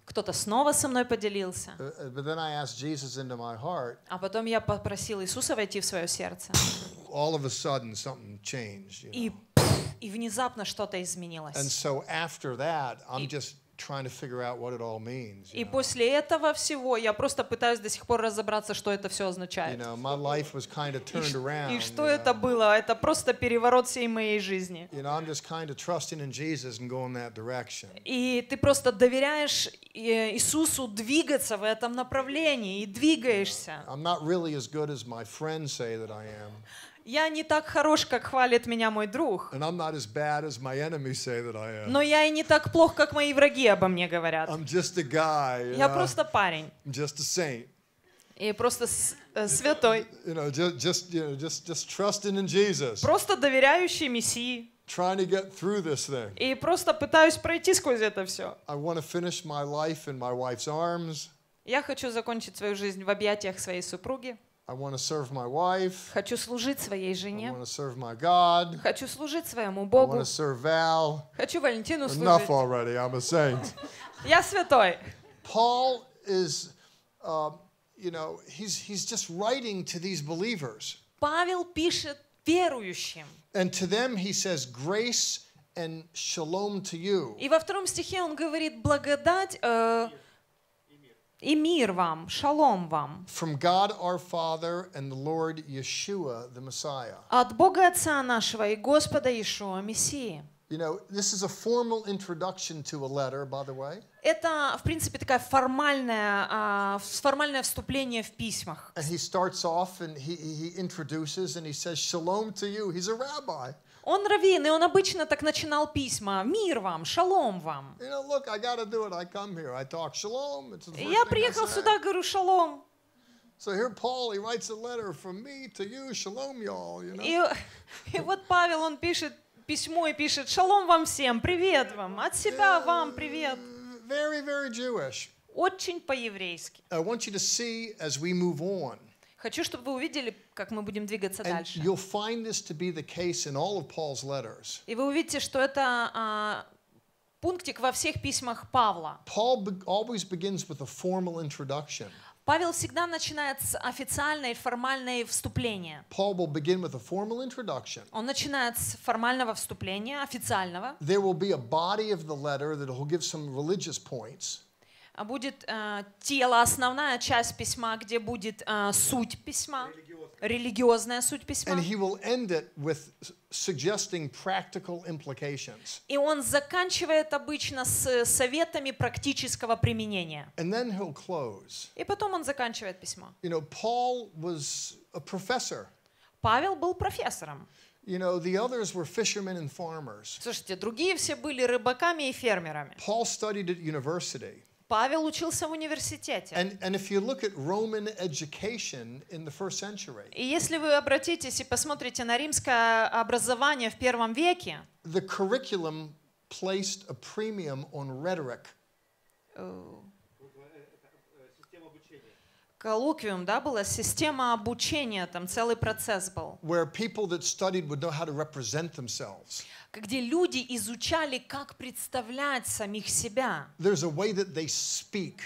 Кто-то снова со мной поделился. Uh, uh, а потом я попросил Иисуса войти в свое сердце. И внезапно что-то изменилось. И so after that, I'm и после этого всего я просто пытаюсь до сих пор разобраться, что это все означает. И, и что это было? Это просто переворот всей моей жизни. И ты просто доверяешь э, Иисусу двигаться в этом направлении и двигаешься. Я не так хорош, как хвалит меня мой друг. as as Но я и не так плох, как мои враги обо мне говорят. guy. Я know? Uh, просто парень. И просто э, святой. You know, just, you know, just, just Просто доверяющий Мессии. trying to get through this thing. И просто пытаюсь пройти сквозь это все. Я хочу закончить свою жизнь в объятиях своей супруги. I want to serve my wife. Хочу служить своей жене. I want to serve my God. Хочу служить своему Богу. I want to serve Val. Хочу Валентину служить. Enough already, I'm a saint. Я святой. Paul is, uh, you know, he's, he's just writing to these believers. Павел пишет верующим. And to them he says, grace and shalom to you. И во втором стихе он говорит, благодать... Uh, И мир вам, шалом вам. From God our Father and the Lord Yeshua the Messiah. От Бога Отца нашего и Господа Иешуа Мессии. You know, this is a formal introduction to a letter, by the way. Это, в принципе, такая формальная, формальное вступление в письмах. And he starts off and he, he introduces and he says, Shalom to you. He's a rabbi. Он раввин, и он обычно так начинал письма. Мир вам, шалом вам. Я приехал сюда, говорю, шалом. So here Paul, he writes a letter from me to you, shalom y'all, you know. И вот Павел, он пишет письмо и пишет, шалом вам всем, привет вам, от себя э, вам привет. Very, very Jewish. Очень по-еврейски. I want you to see as we move on. Хочу, чтобы вы увидели, как мы будем двигаться and дальше. You'll find this to be the case in all of Paul's letters. И вы увидите, что это а, пунктик во всех письмах Павла. Paul always begins with a formal introduction. Павел всегда начинает с официальной, формальной вступления. Paul will begin with a formal introduction. Он начинает с формального вступления, официального. There will be a body of the letter that will give some religious points. А будет э, тело, основная часть письма, где будет э, суть письма, религиозная суть письма. And he will end it with suggesting practical implications. И он заканчивает обычно с советами практического применения. And then he'll close. И потом он заканчивает письмо. You know, Paul was a professor. Павел был профессором. You know, the others were fishermen and farmers. Слушайте, другие все были рыбаками и фермерами. Paul studied at university. Павел учился в университете. And, and if you look at Roman education in the first century, и если вы обратитесь и посмотрите на римское образование в первом веке, the curriculum placed a premium on rhetoric коллоквиум, да, была система обучения, там целый процесс был. Where people that studied would know how to represent themselves. Где люди изучали, как представлять самих себя. There's a way that they speak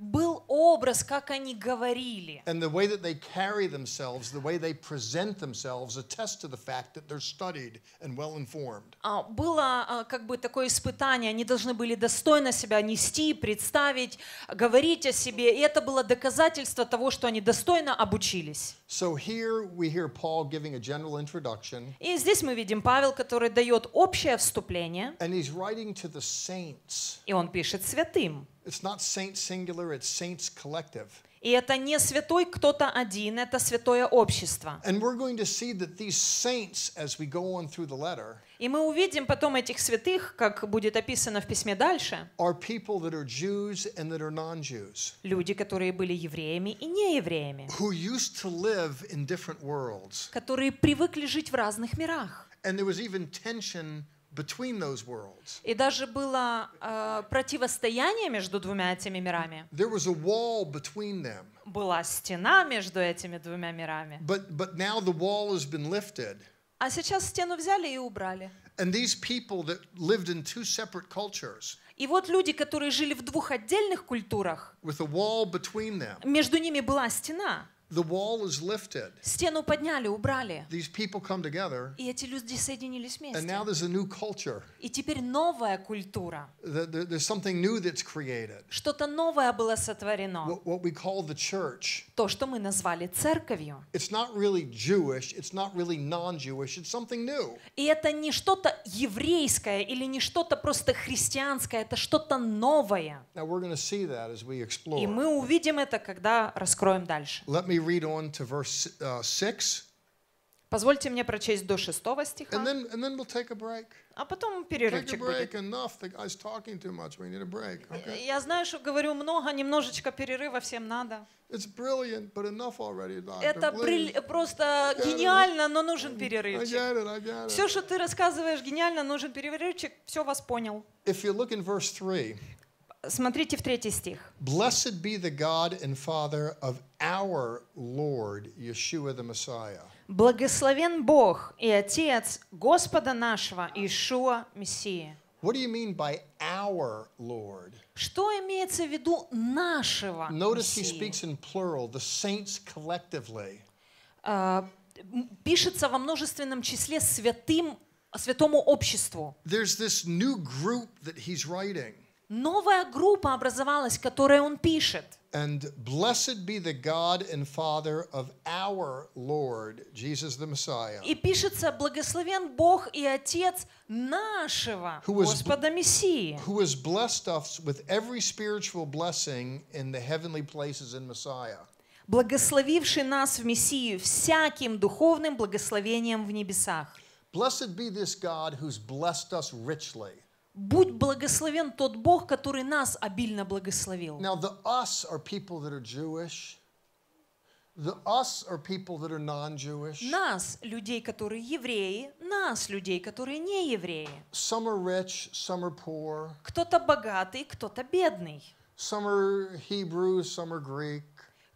был образ, как они говорили. And the way that they carry themselves, the way they present themselves, attest to the fact that they're studied and well informed. А, было а, как бы такое испытание, они должны были достойно себя нести, представить, говорить о себе, и это было доказательство того, что они достойно обучились. So here we hear Paul giving a general introduction. И здесь мы видим Павел, который дает общее вступление. And he's writing to the saints. И он пишет святым. It's not saint singular, it's saints collective. И это не святой кто-то один, это святое общество. Letter, И мы увидим потом этих святых, как будет описано в письме дальше. Люди, которые были евреями и неевреями. Которые привыкли жить в разных мирах. And there was even tension between those worlds. И даже было э, противостояние между двумя этими мирами. There was a wall between them. Была стена между этими двумя мирами. But but now the wall has been lifted. А сейчас стену взяли и убрали. And these people that lived in two separate cultures. И вот люди, которые жили в двух отдельных культурах. Между ними была стена. The wall is lifted. Стену подняли, убрали. These people come together. И эти люди соединились вместе. And now there's a new culture. И теперь новая культура. There's something new that's created. Что-то новое было сотворено. What we call the church. То, что мы назвали церковью. It's not really Jewish. It's not really non-Jewish. It's something new. И это не что-то еврейское или не что-то просто христианское. Это что-то новое. Now we're going to see that as we explore. И мы увидим это, когда раскроем дальше. Let me read on to verse uh, 6. Позвольте мне прочесть до шестого стиха. And then, and then we'll take a break. А потом перерывчик будет. Okay. Я знаю, что говорю много, немножечко перерыва всем надо. Это э, просто гениально, но нужен перерывчик. I get it, I get it. Все, что ты рассказываешь, гениально, нужен перерывчик. Все вас понял. If you look in verse 3, Смотрите в третий стих. Blessed be the God and Father of our Lord Yeshua the Messiah. Благословен Бог и Отец Господа нашего Иешуа Мессии. What do you mean by our Lord? Что имеется в виду нашего? Notice he speaks in plural, the saints collectively. Uh, пишется во множественном числе святым, святому обществу. There's this new group that he's writing новая группа образовалась, которой он пишет. And blessed be the God and Father of our Lord Jesus the Messiah. И пишется благословен Бог и Отец нашего Господа Мессии. Who has blessed us with every spiritual blessing in the heavenly places in Messiah. Благословивший нас в Мессию всяким духовным благословением в небесах. Blessed be this God who's blessed us richly. Будь благословен тот Бог, который нас обильно благословил. Now the us are people that are Jewish. The us are people that are non-Jewish. Нас, людей, которые евреи, нас, людей, которые не евреи. Some are rich, some are poor. Кто-то богатый, кто-то бедный. Some are Hebrew, some are Greek.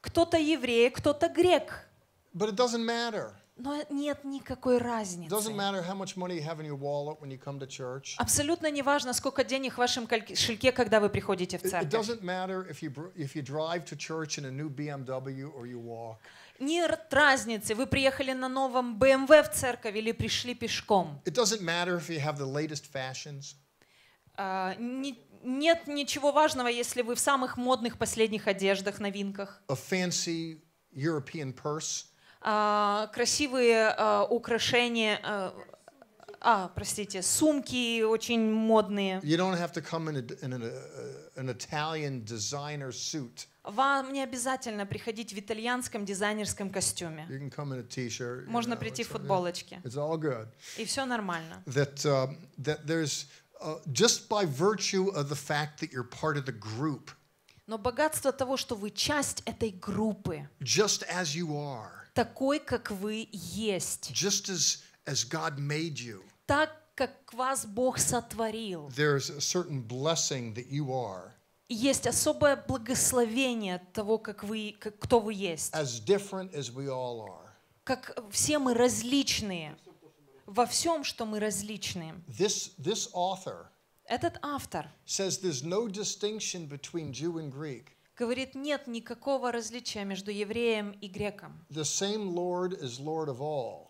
Кто-то еврей, кто-то грек. But it doesn't matter. Но нет никакой разницы. Абсолютно не важно, сколько денег в вашем кошельке, когда вы приходите в церковь. Нет разницы, вы приехали на новом BMW в церковь или пришли пешком. А, нет ничего важного, если вы в самых модных последних одеждах, новинках. A fancy European purse. А, красивые а, украшения, а, а, простите, сумки очень модные. Вам не обязательно приходить в итальянском дизайнерском костюме. Можно прийти в футболочке. И все нормально. Uh, uh, Но богатство того, что вы часть этой группы. Just as you are такой, как вы есть. Just as, as God made you. Так, как вас Бог сотворил. There's a certain blessing that you are. Есть особое благословение того, как вы, как, кто вы есть. As different as we all are. Как все мы различные. Во всем, что мы различны. This, this author этот автор says there's no distinction between Jew and Greek говорит, нет никакого различия между евреем и греком. The same Lord is Lord of all.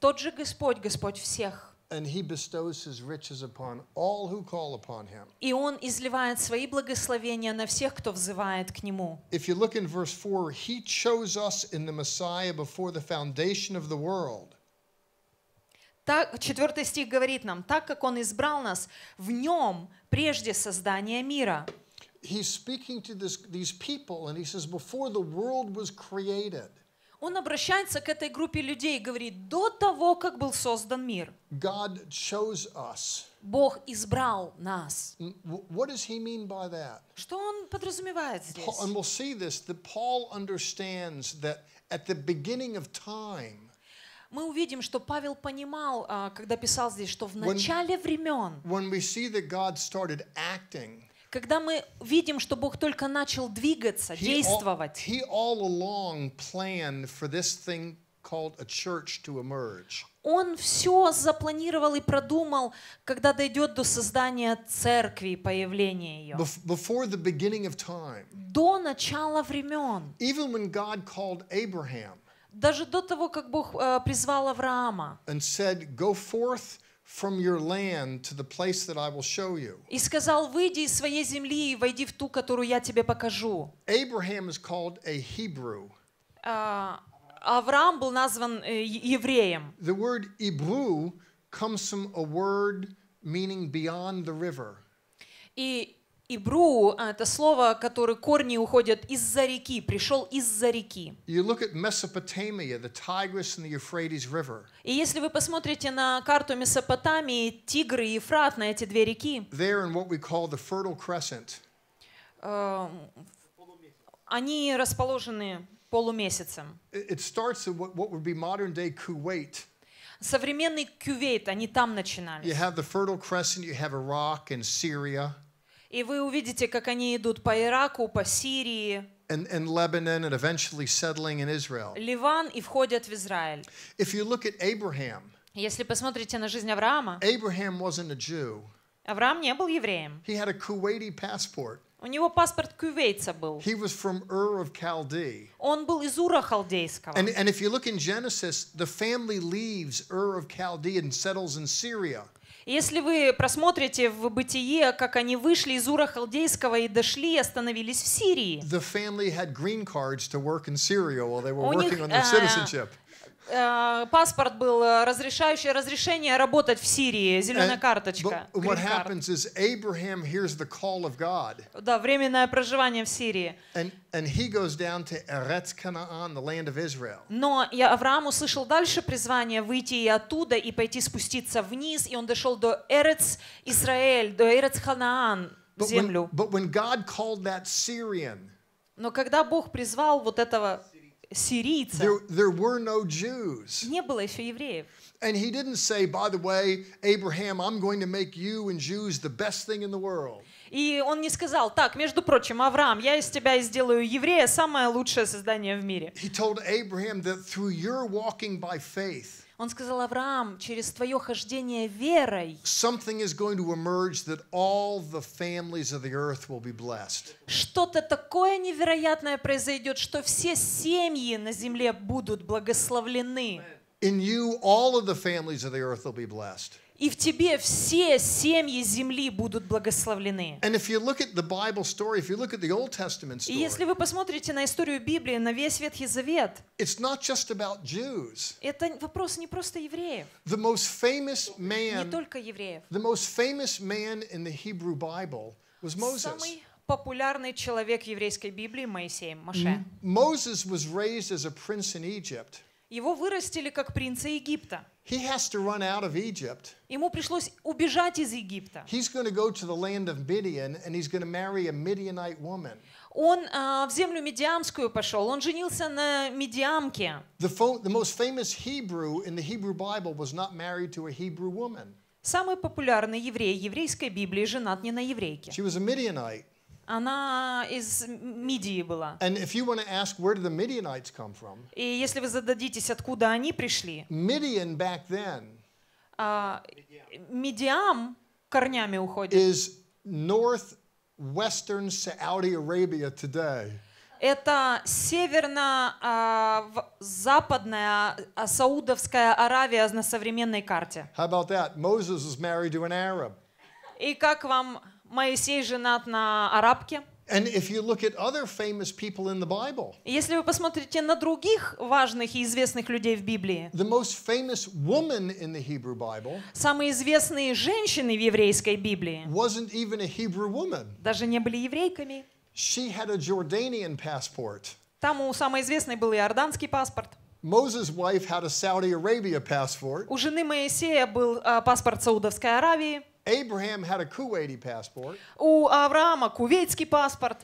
Тот же Господь, Господь всех. And he bestows his riches upon all who call upon him. И он изливает свои благословения на всех, кто взывает к нему. If you look in verse 4, he chose us in the Messiah before the foundation of the world. Так, четвертый стих говорит нам, так как он избрал нас в нем прежде создания мира he's speaking to this, these people, and he says, before the world was created, он обращается к этой группе людей и говорит, до того, как был создан мир, God chose us. Бог избрал нас. What does he mean by that? Что он подразумевает здесь? Paul, and we'll see this, that Paul understands that at the beginning of time, мы увидим, что Павел понимал, когда писал здесь, что в начале времен, when we see that God started acting, когда мы видим, что Бог только начал двигаться, he действовать. All, he all along planned for this thing called a church to emerge. Он все запланировал и продумал, когда дойдет до создания церкви появления ее. Before the beginning of time. До начала времен. Even when God called Abraham. Даже до того, как Бог э, призвал Авраама. And said, go forth from your land to the place that I will show you. И сказал, выйди из своей земли и войди в ту, которую я тебе покажу. Abraham is called a Hebrew. Uh, Авраам был назван uh, евреем. The word Hebrew comes from a word meaning beyond the river. И Ибру а, – это слово, которое корни уходят из-за реки, пришел из-за реки. И если вы посмотрите на карту Месопотамии, Тигр и Ефрат, на эти две реки, э, они расположены полумесяцем. It starts in what would be modern day Kuwait. Современный Кювейт, они там начинались. You have the Fertile Crescent, you have Iraq and Syria. И вы увидите, как они идут по Ираку, по Сирии. And, and Lebanon and eventually settling in Israel. Ливан и входят в Израиль. If you look at Abraham, если посмотрите на жизнь Авраама, Abraham wasn't a Jew. Авраам не был евреем. He had a Kuwaiti passport. У него паспорт кувейца был. He was from Ur of Chaldee. Он был из Ура халдейского. And, and if you look in Genesis, the family leaves Ur of Chaldee and settles in Syria. Если вы просмотрите в бытие, как они вышли из Ура Халдейского и дошли и остановились в Сирии. The family Э, паспорт был э, разрешающий разрешение работать в Сирии, зеленая карточка. What happens Abraham hears the call of God. Да, временное проживание в Сирии. And and he goes down to Eretz Canaan, the land of Israel. Но я Авраам услышал дальше призвание выйти и оттуда и пойти спуститься вниз, и он дошел до Эрец Израиль, до Эрец Ханаан, землю. But when God called that Syrian. Но когда Бог призвал вот этого сирийцев. There, there were no Jews. Не было еще евреев. And he didn't say, by the way, Abraham, I'm going to make you and Jews the best thing in the world. И он не сказал, так, между прочим, Авраам, я из тебя сделаю еврея, самое лучшее создание в мире. He told Abraham that through your walking by faith, Он сказал, Авраам, через твое хождение верой something is going to emerge that all the families of the earth will be blessed. что-то такое невероятное произойдет, что все семьи на земле будут благословлены. In you all of the families of the earth will be blessed. И в тебе все семьи земли будут благословлены. И если вы посмотрите на историю Библии, на весь Ветхий Завет, это вопрос не просто евреев. The most famous man, не только евреев. The most famous man in the Hebrew Bible was Moses. Самый популярный человек еврейской Библии Моисей, Моше. Moses was raised as a prince in Egypt. Его вырастили как принца Египта. He has to run out of Egypt. Ему пришлось убежать из Египта. He's going to go to the land of Midian and he's going to marry a Midianite woman. Он uh, в землю медиамскую пошел. Он женился на медиамке. The, the most famous Hebrew in the Hebrew Bible was not married to a Hebrew woman. Самый популярный еврей еврейской Библии женат не на еврейке. She was a Midianite. Она из Мидии была. And if you want to ask where did the Midianites come from? И если вы зададитесь, откуда они пришли? Midian back then. А, Мидиам корнями уходит. Is northwestern Saudi Arabia today. Это северно-западная а, а, Саудовская Аравия на современной карте. How about that? Moses is married to an Arab. И как вам Моисей женат на арабке. And if you look at other famous people in the Bible, если вы посмотрите на других важных и известных людей в Библии, the most famous woman in the Hebrew Bible, самые известные женщины в еврейской Библии, wasn't even a Hebrew woman. Даже не были еврейками. She had a Jordanian passport. Там у самой известной был иорданский паспорт. Moses' wife had a Saudi Arabia passport. У жены Моисея был э, паспорт Саудовской Аравии. Abraham had a Kuwaiti passport. У Авраама кувейтский паспорт.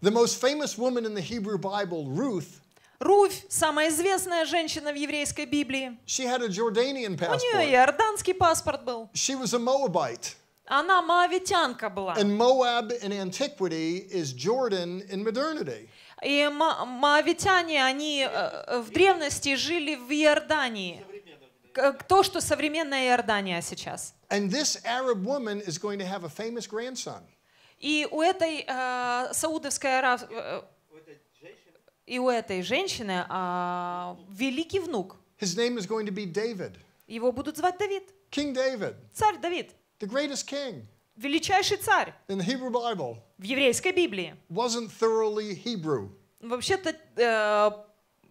The most famous woman in the Hebrew Bible, Ruth. Руфь, самая известная женщина в еврейской Библии. She had a Jordanian passport. У нее иорданский паспорт был. She was a Moabite. Она моавитянка была. And Moab in antiquity is Jordan in modernity. И ма маавитяне, они в древности жили в Иордании. то, что современная Иордания сейчас. And this Arab woman is going to have a famous grandson. И у этой э, саудовской араб... Э, и у этой женщины э, великий внук. His name is going to be David. Его будут звать Давид. King David. Царь Давид. The greatest king. Величайший царь. In the Hebrew Bible. В еврейской Библии. Wasn't thoroughly Hebrew. Вообще-то э,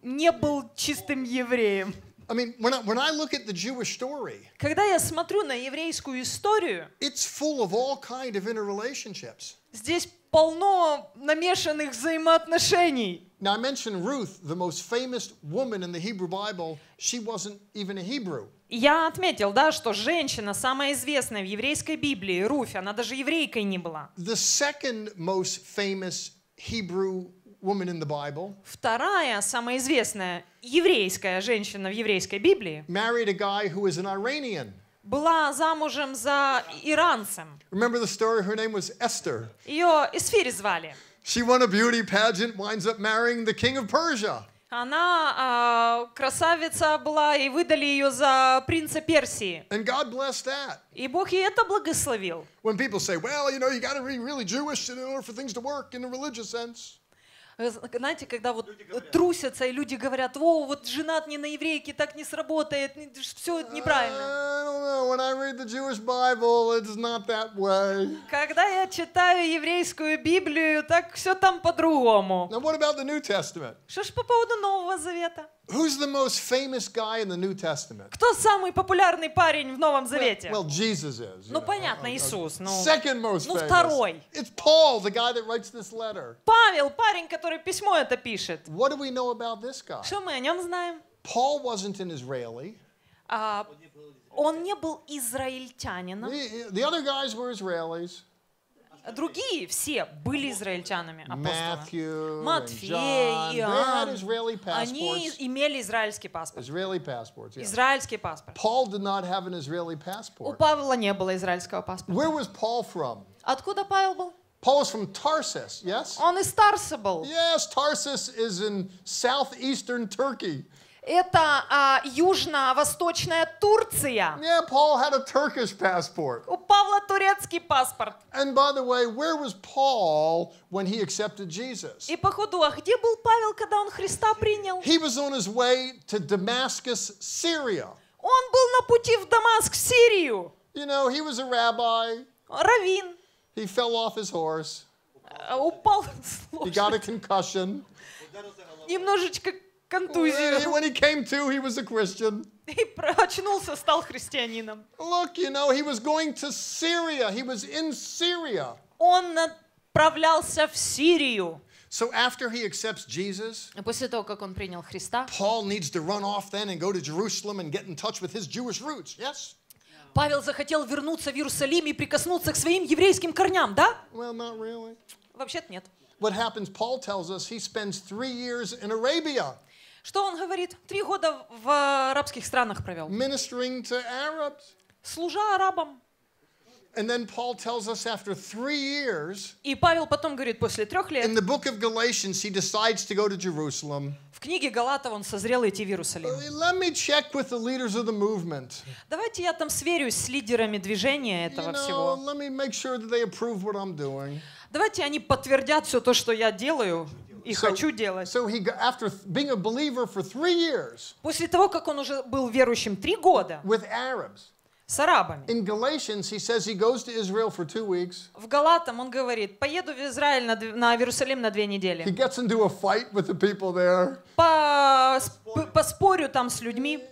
не был чистым евреем. I mean, when I, when I look at the Jewish story, когда я смотрю на еврейскую историю, it's full of all kind of interrelationships. Здесь полно намешанных взаимоотношений. Now I mentioned Ruth, the most famous woman in the Hebrew Bible. She wasn't even a Hebrew. Я отметил, да, что женщина самая известная в еврейской Библии, Руфь, она даже еврейкой не была. The second most famous Hebrew woman in the Bible. Вторая, самая известная еврейская женщина в еврейской Библии. Married a guy who was an Iranian. Была замужем за иранцем. Remember the story? Her name was Esther. Ее Эсфири звали. She won a beauty pageant, winds up marrying the king of Persia. Она красавица была, и выдали ее за принца Персии. And God blessed that. И Бог и это благословил. When people say, well, you know, you got to be really Jewish in order for things to work in a religious sense. Э, знаете, когда вот люди э, трусятся, и люди говорят, о, вот женат не на еврейке, так не сработает, все это неправильно. Когда я читаю еврейскую Библию, так все там по-другому. Что ж по поводу Нового Завета? Who's the most famous guy in the New Testament? Кто самый популярный парень в Новом Завете? Well, Jesus is. Ну понятно, Иисус. Ну, Second most ну второй. It's Paul, the guy that writes this letter. Павел, парень, который письмо это пишет. What do we know about this guy? Что мы о нем знаем? Paul wasn't an Israeli. он не был израильтянином. The, the other guys were Israelis другие все были израильтянами апостолы. Матфей, Иоанн, они имели израильский паспорт. Израильский паспорт. У Павла не было израильского паспорта. Откуда Павел был? Paul is from Tarsus, yes? Он из Тарса был. Yes, Tarsus is in southeastern Turkey. Это а, южно-восточная Турция. Yeah, Paul had a Turkish passport. У Павла турецкий паспорт. And by the way, where was Paul when he accepted Jesus? И походу, а где был Павел, когда он Христа принял? He was on his way to Damascus, Syria. Он был на пути в Дамаск, в Сирию. You know, he was a rabbi. Равин. He fell off his horse. Упал. He got a concussion. Немножечко контузию. When he came to, he was a Christian. И очнулся, стал христианином. Look, you know, he was going to Syria. He was in Syria. Он отправлялся в Сирию. So after he accepts Jesus, после того, как он принял Христа, Paul needs to run off then and go to Jerusalem and get in touch with his Jewish roots. Yes? Павел захотел вернуться в Иерусалим и прикоснуться к своим еврейским корням, да? Well, not really. Вообще-то нет. What happens, Paul tells us he spends three years in Arabia. Что он говорит? Три года в арабских странах провел. Служа арабам. And then Paul tells us after three years, и Павел потом говорит, после трех лет, in the book of Galatians, he decides to go to Jerusalem. В книге Галатов он созрел идти в Иерусалим. Э, let me check with the leaders of the movement. Давайте я там сверюсь с лидерами движения этого всего. Давайте они подтвердят все то, что я делаю и so, хочу делать. So he, after being a believer for three years, После того, как он уже был верующим три года with Arabs, с арабами. В Галатам он говорит, поеду в Израиль на, на Иерусалим на две недели. He gets into a fight with the people there. По, поспорю там с людьми.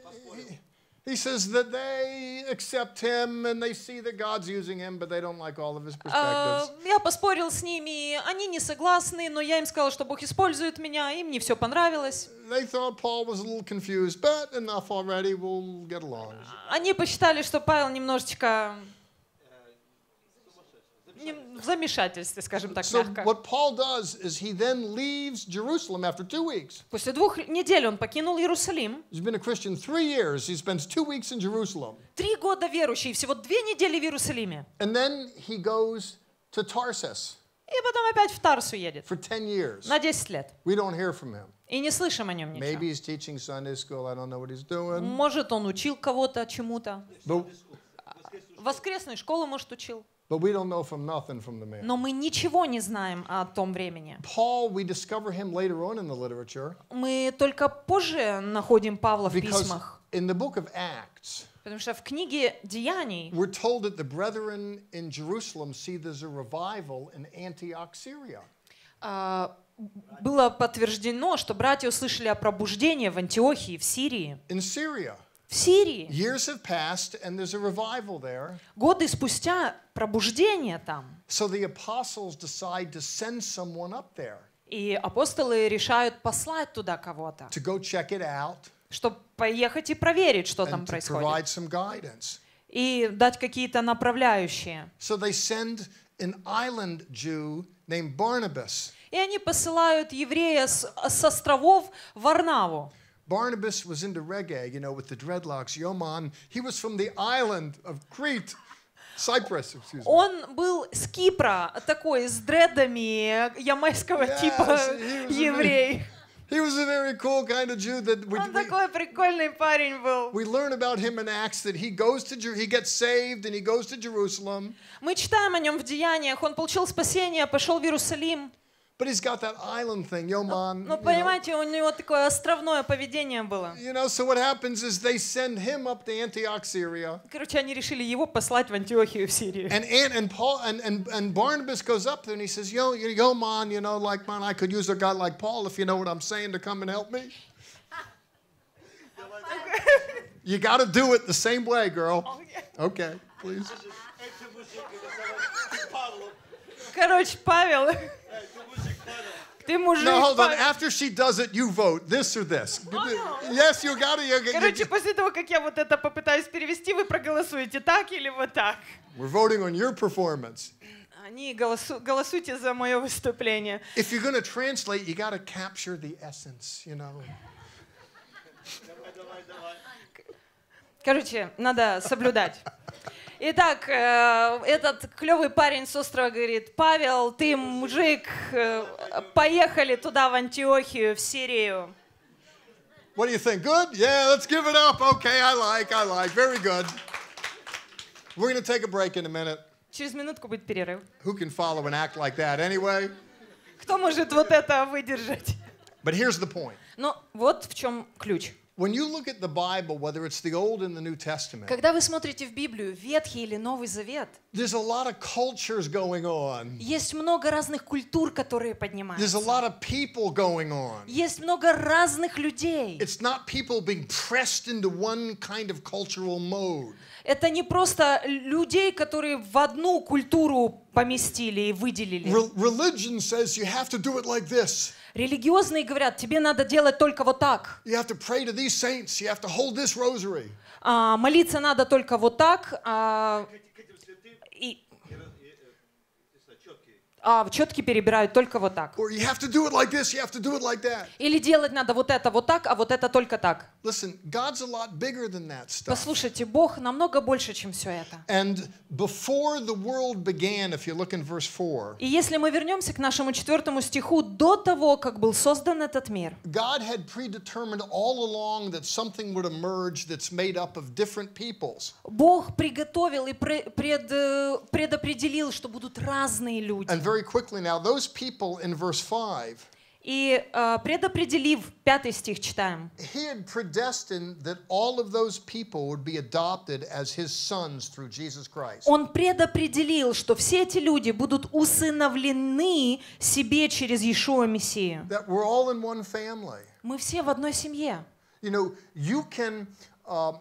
He says that they accept him and they see that God's using him, but they don't like all of his perspectives. Я поспорил с ними, они не согласны, но я им сказал, что Бог использует меня, им не все понравилось. They thought Paul was a little confused, but enough already, we'll get along. Они посчитали, что Павел немножечко в замешательстве, скажем так, so мягко. What Paul does is he then leaves Jerusalem after two weeks. После двух недель он покинул Иерусалим. He's been a Christian three years. He spends two weeks in Jerusalem. Три года верующий, всего две недели в Иерусалиме. And then he goes to Tarsus. И потом опять в Тарсу едет. For 10 years. На 10 лет. We don't hear from him. И не слышим о нем ничего. Maybe he's teaching Sunday school. I don't know what he's doing. Может, он учил кого-то чему-то. But... Воскресную школу, может, учил. But we don't know from nothing from the man. Но мы ничего не знаем о том времени. Paul, we discover him later on in the literature. Мы только позже находим Павла в письмах. In the book of Acts, Потому что в книге Деяний we're told that the brethren in Jerusalem see there's a revival in Antioch, Syria. Uh, было подтверждено, что братья услышали о пробуждении в Антиохии, в Сирии. In Syria в Сирии. Years have passed, and there's a revival there. Годы спустя пробуждение там. So the apostles decide to send someone up there. И апостолы решают послать туда кого-то. Чтобы поехать и проверить, что там происходит. И дать какие-то направляющие. So they send an island Jew named Barnabas. И они посылают еврея с, с островов Варнаву. Barnabas was into reggae, you know, with the dreadlocks. Yoman, he was from the island of Crete. Cyprus, excuse me. Он был с Кипра, такой, с дредами, ямайского yes, типа еврей. He was a very cool kind of Jew that we, Он такой прикольный парень был. We learn about him in Acts that he goes to he gets saved and he goes to Jerusalem. Мы читаем о нем в Деяниях. Он получил спасение, пошел в Иерусалим. But he's got that island thing, yo, man. Ну, понимаете, у него такое островное поведение было. You know, so what happens is they send him up to Antioch, Syria. Короче, они решили его послать в Антиохию в Сирию. And and and Paul and and and Barnabas goes up there and he says, yo, yo, man, you know, like man, I could use a guy like Paul if you know what I'm saying to come and help me. You got to do it the same way, girl. Oh, okay, please. Короче, Павел. Ты можешь... No, hold on. After she does it, you vote this or this. Yes, you got it. You... Короче, после того, как я вот это попытаюсь перевести, вы проголосуете так или вот так. We're voting on your performance. Они голосу... голосуйте за мое выступление. If you're gonna translate, you got to capture the essence, you know. Короче, надо соблюдать. Итак, этот клевый парень с острова говорит, Павел, ты мужик, поехали туда, в Антиохию, в Сирию. What do you think? Good? Yeah, let's give it up. Okay, I like, I like. Very good. We're going to take a break in a minute. Через минутку будет перерыв. Who can follow and act like that anyway? Кто может вот это выдержать? But here's the point. Но вот в чем ключ. When you look at the Bible, whether it's the Old and the New Testament, когда вы смотрите в Библию, Ветхий или Новый Завет, there's a lot of cultures going on. Есть много разных культур, которые поднимаются. There's a lot of people going on. Есть много разных людей. It's not people being pressed into one kind of cultural mode. Это не просто людей, которые в одну культуру поместили и выделили. Religion says you have to do it like this. Религиозные говорят, тебе надо делать только вот так. You а, молиться надо только вот так. А, и, а, четки перебирают только вот так. like this, like Или делать надо вот это вот так, а вот это только так. Listen, Послушайте, Бог намного больше, чем все это. began, 4. И если мы вернемся к нашему четвертому стиху, до того, как был создан этот мир. God had predetermined all along that something would emerge that's made up of different peoples. Бог приготовил и пред, предопределил, что будут разные люди. And very very quickly now, those people in verse 5, и э, предопределив, пятый стих читаем. He had predestined that all of those people would be adopted as his sons through Jesus Christ. Он предопределил, что все эти люди будут усыновлены себе через Иешуа Мессию. That we're all in one family. Мы все в одной семье. You know, you can, uh,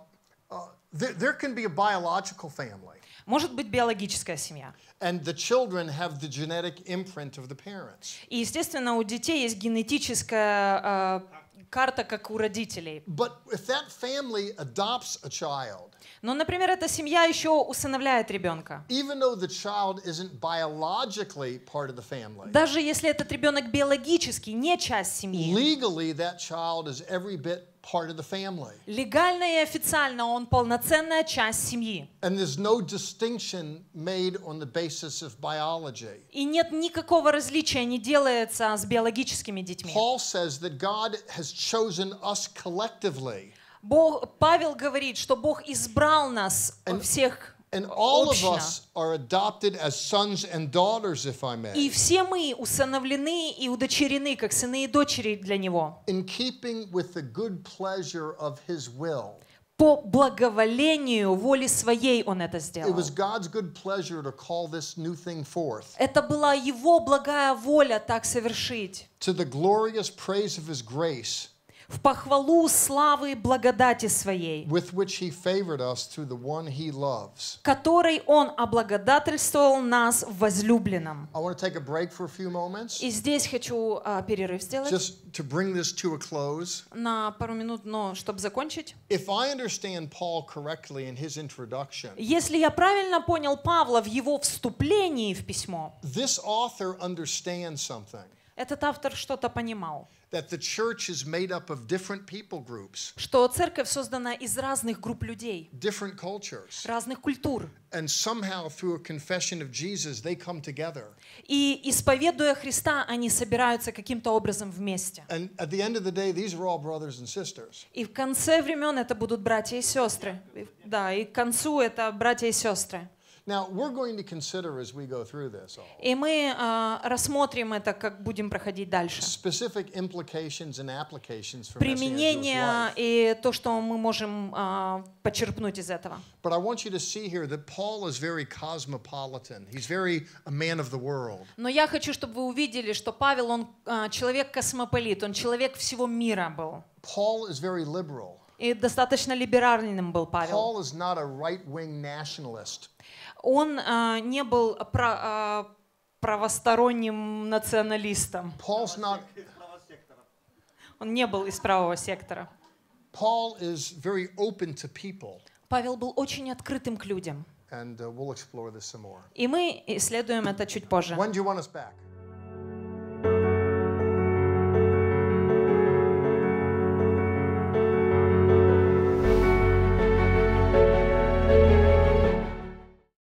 uh, there, there can be a biological family. Может быть биологическая семья. And the children have the genetic imprint of the parents. И естественно у детей есть генетическая э, карта, как у родителей. But if that family adopts a child, но, например, эта семья еще усыновляет ребенка. Even the child isn't part of the family, даже если этот ребенок биологически не часть семьи, legally that child is every bit part of the family. Легально и официально он полноценная часть семьи. And there's no distinction made on the basis of biology. И нет никакого различия не делается с биологическими детьми. Paul says that God has chosen us collectively. Бог, Павел говорит, что Бог избрал нас and, всех And all of us are adopted as sons and daughters, if I may. И все мы усыновлены и удочерены как сыны и дочери для него. In keeping with the good pleasure of His will. По благоволению воли своей он это сделал. It was God's good pleasure to call this new thing forth. Это была его благая воля так совершить. To the glorious praise of His grace. в похвалу славы благодати своей, которой он облагодательствовал нас возлюбленным. возлюбленном. И здесь хочу uh, перерыв сделать. На пару минут, но чтобы закончить. Если я правильно понял Павла в его вступлении в письмо. Этот автор что-то понимал that the church is made up of different people groups. Что церковь создана из разных групп людей. Different cultures. Разных культур. And somehow through a confession of Jesus they come together. И исповедуя Христа, они собираются каким-то образом вместе. And at the end of the day these are all brothers and sisters. И в конце времен это будут братья и сестры. Да, и к концу это братья и сестры. Now, we're going to consider as we go through this all, И мы э, рассмотрим это, как будем проходить дальше. Specific implications and applications for Применение и то, что мы можем э, почерпнуть из этого. But I want you to see here that Paul is very cosmopolitan. He's very a man of the world. Но я хочу, чтобы вы увидели, что Павел, он э, человек космополит, он человек всего мира был. Paul is very liberal. И достаточно либеральным был Павел. Paul is not a right-wing nationalist он э, не был про, э, правосторонним националистом. Paul's not... Он не был из правого сектора. Paul is very open to people. Павел был очень открытым к людям. And, uh, we'll explore this some more. И мы исследуем это чуть позже. When do you want us back?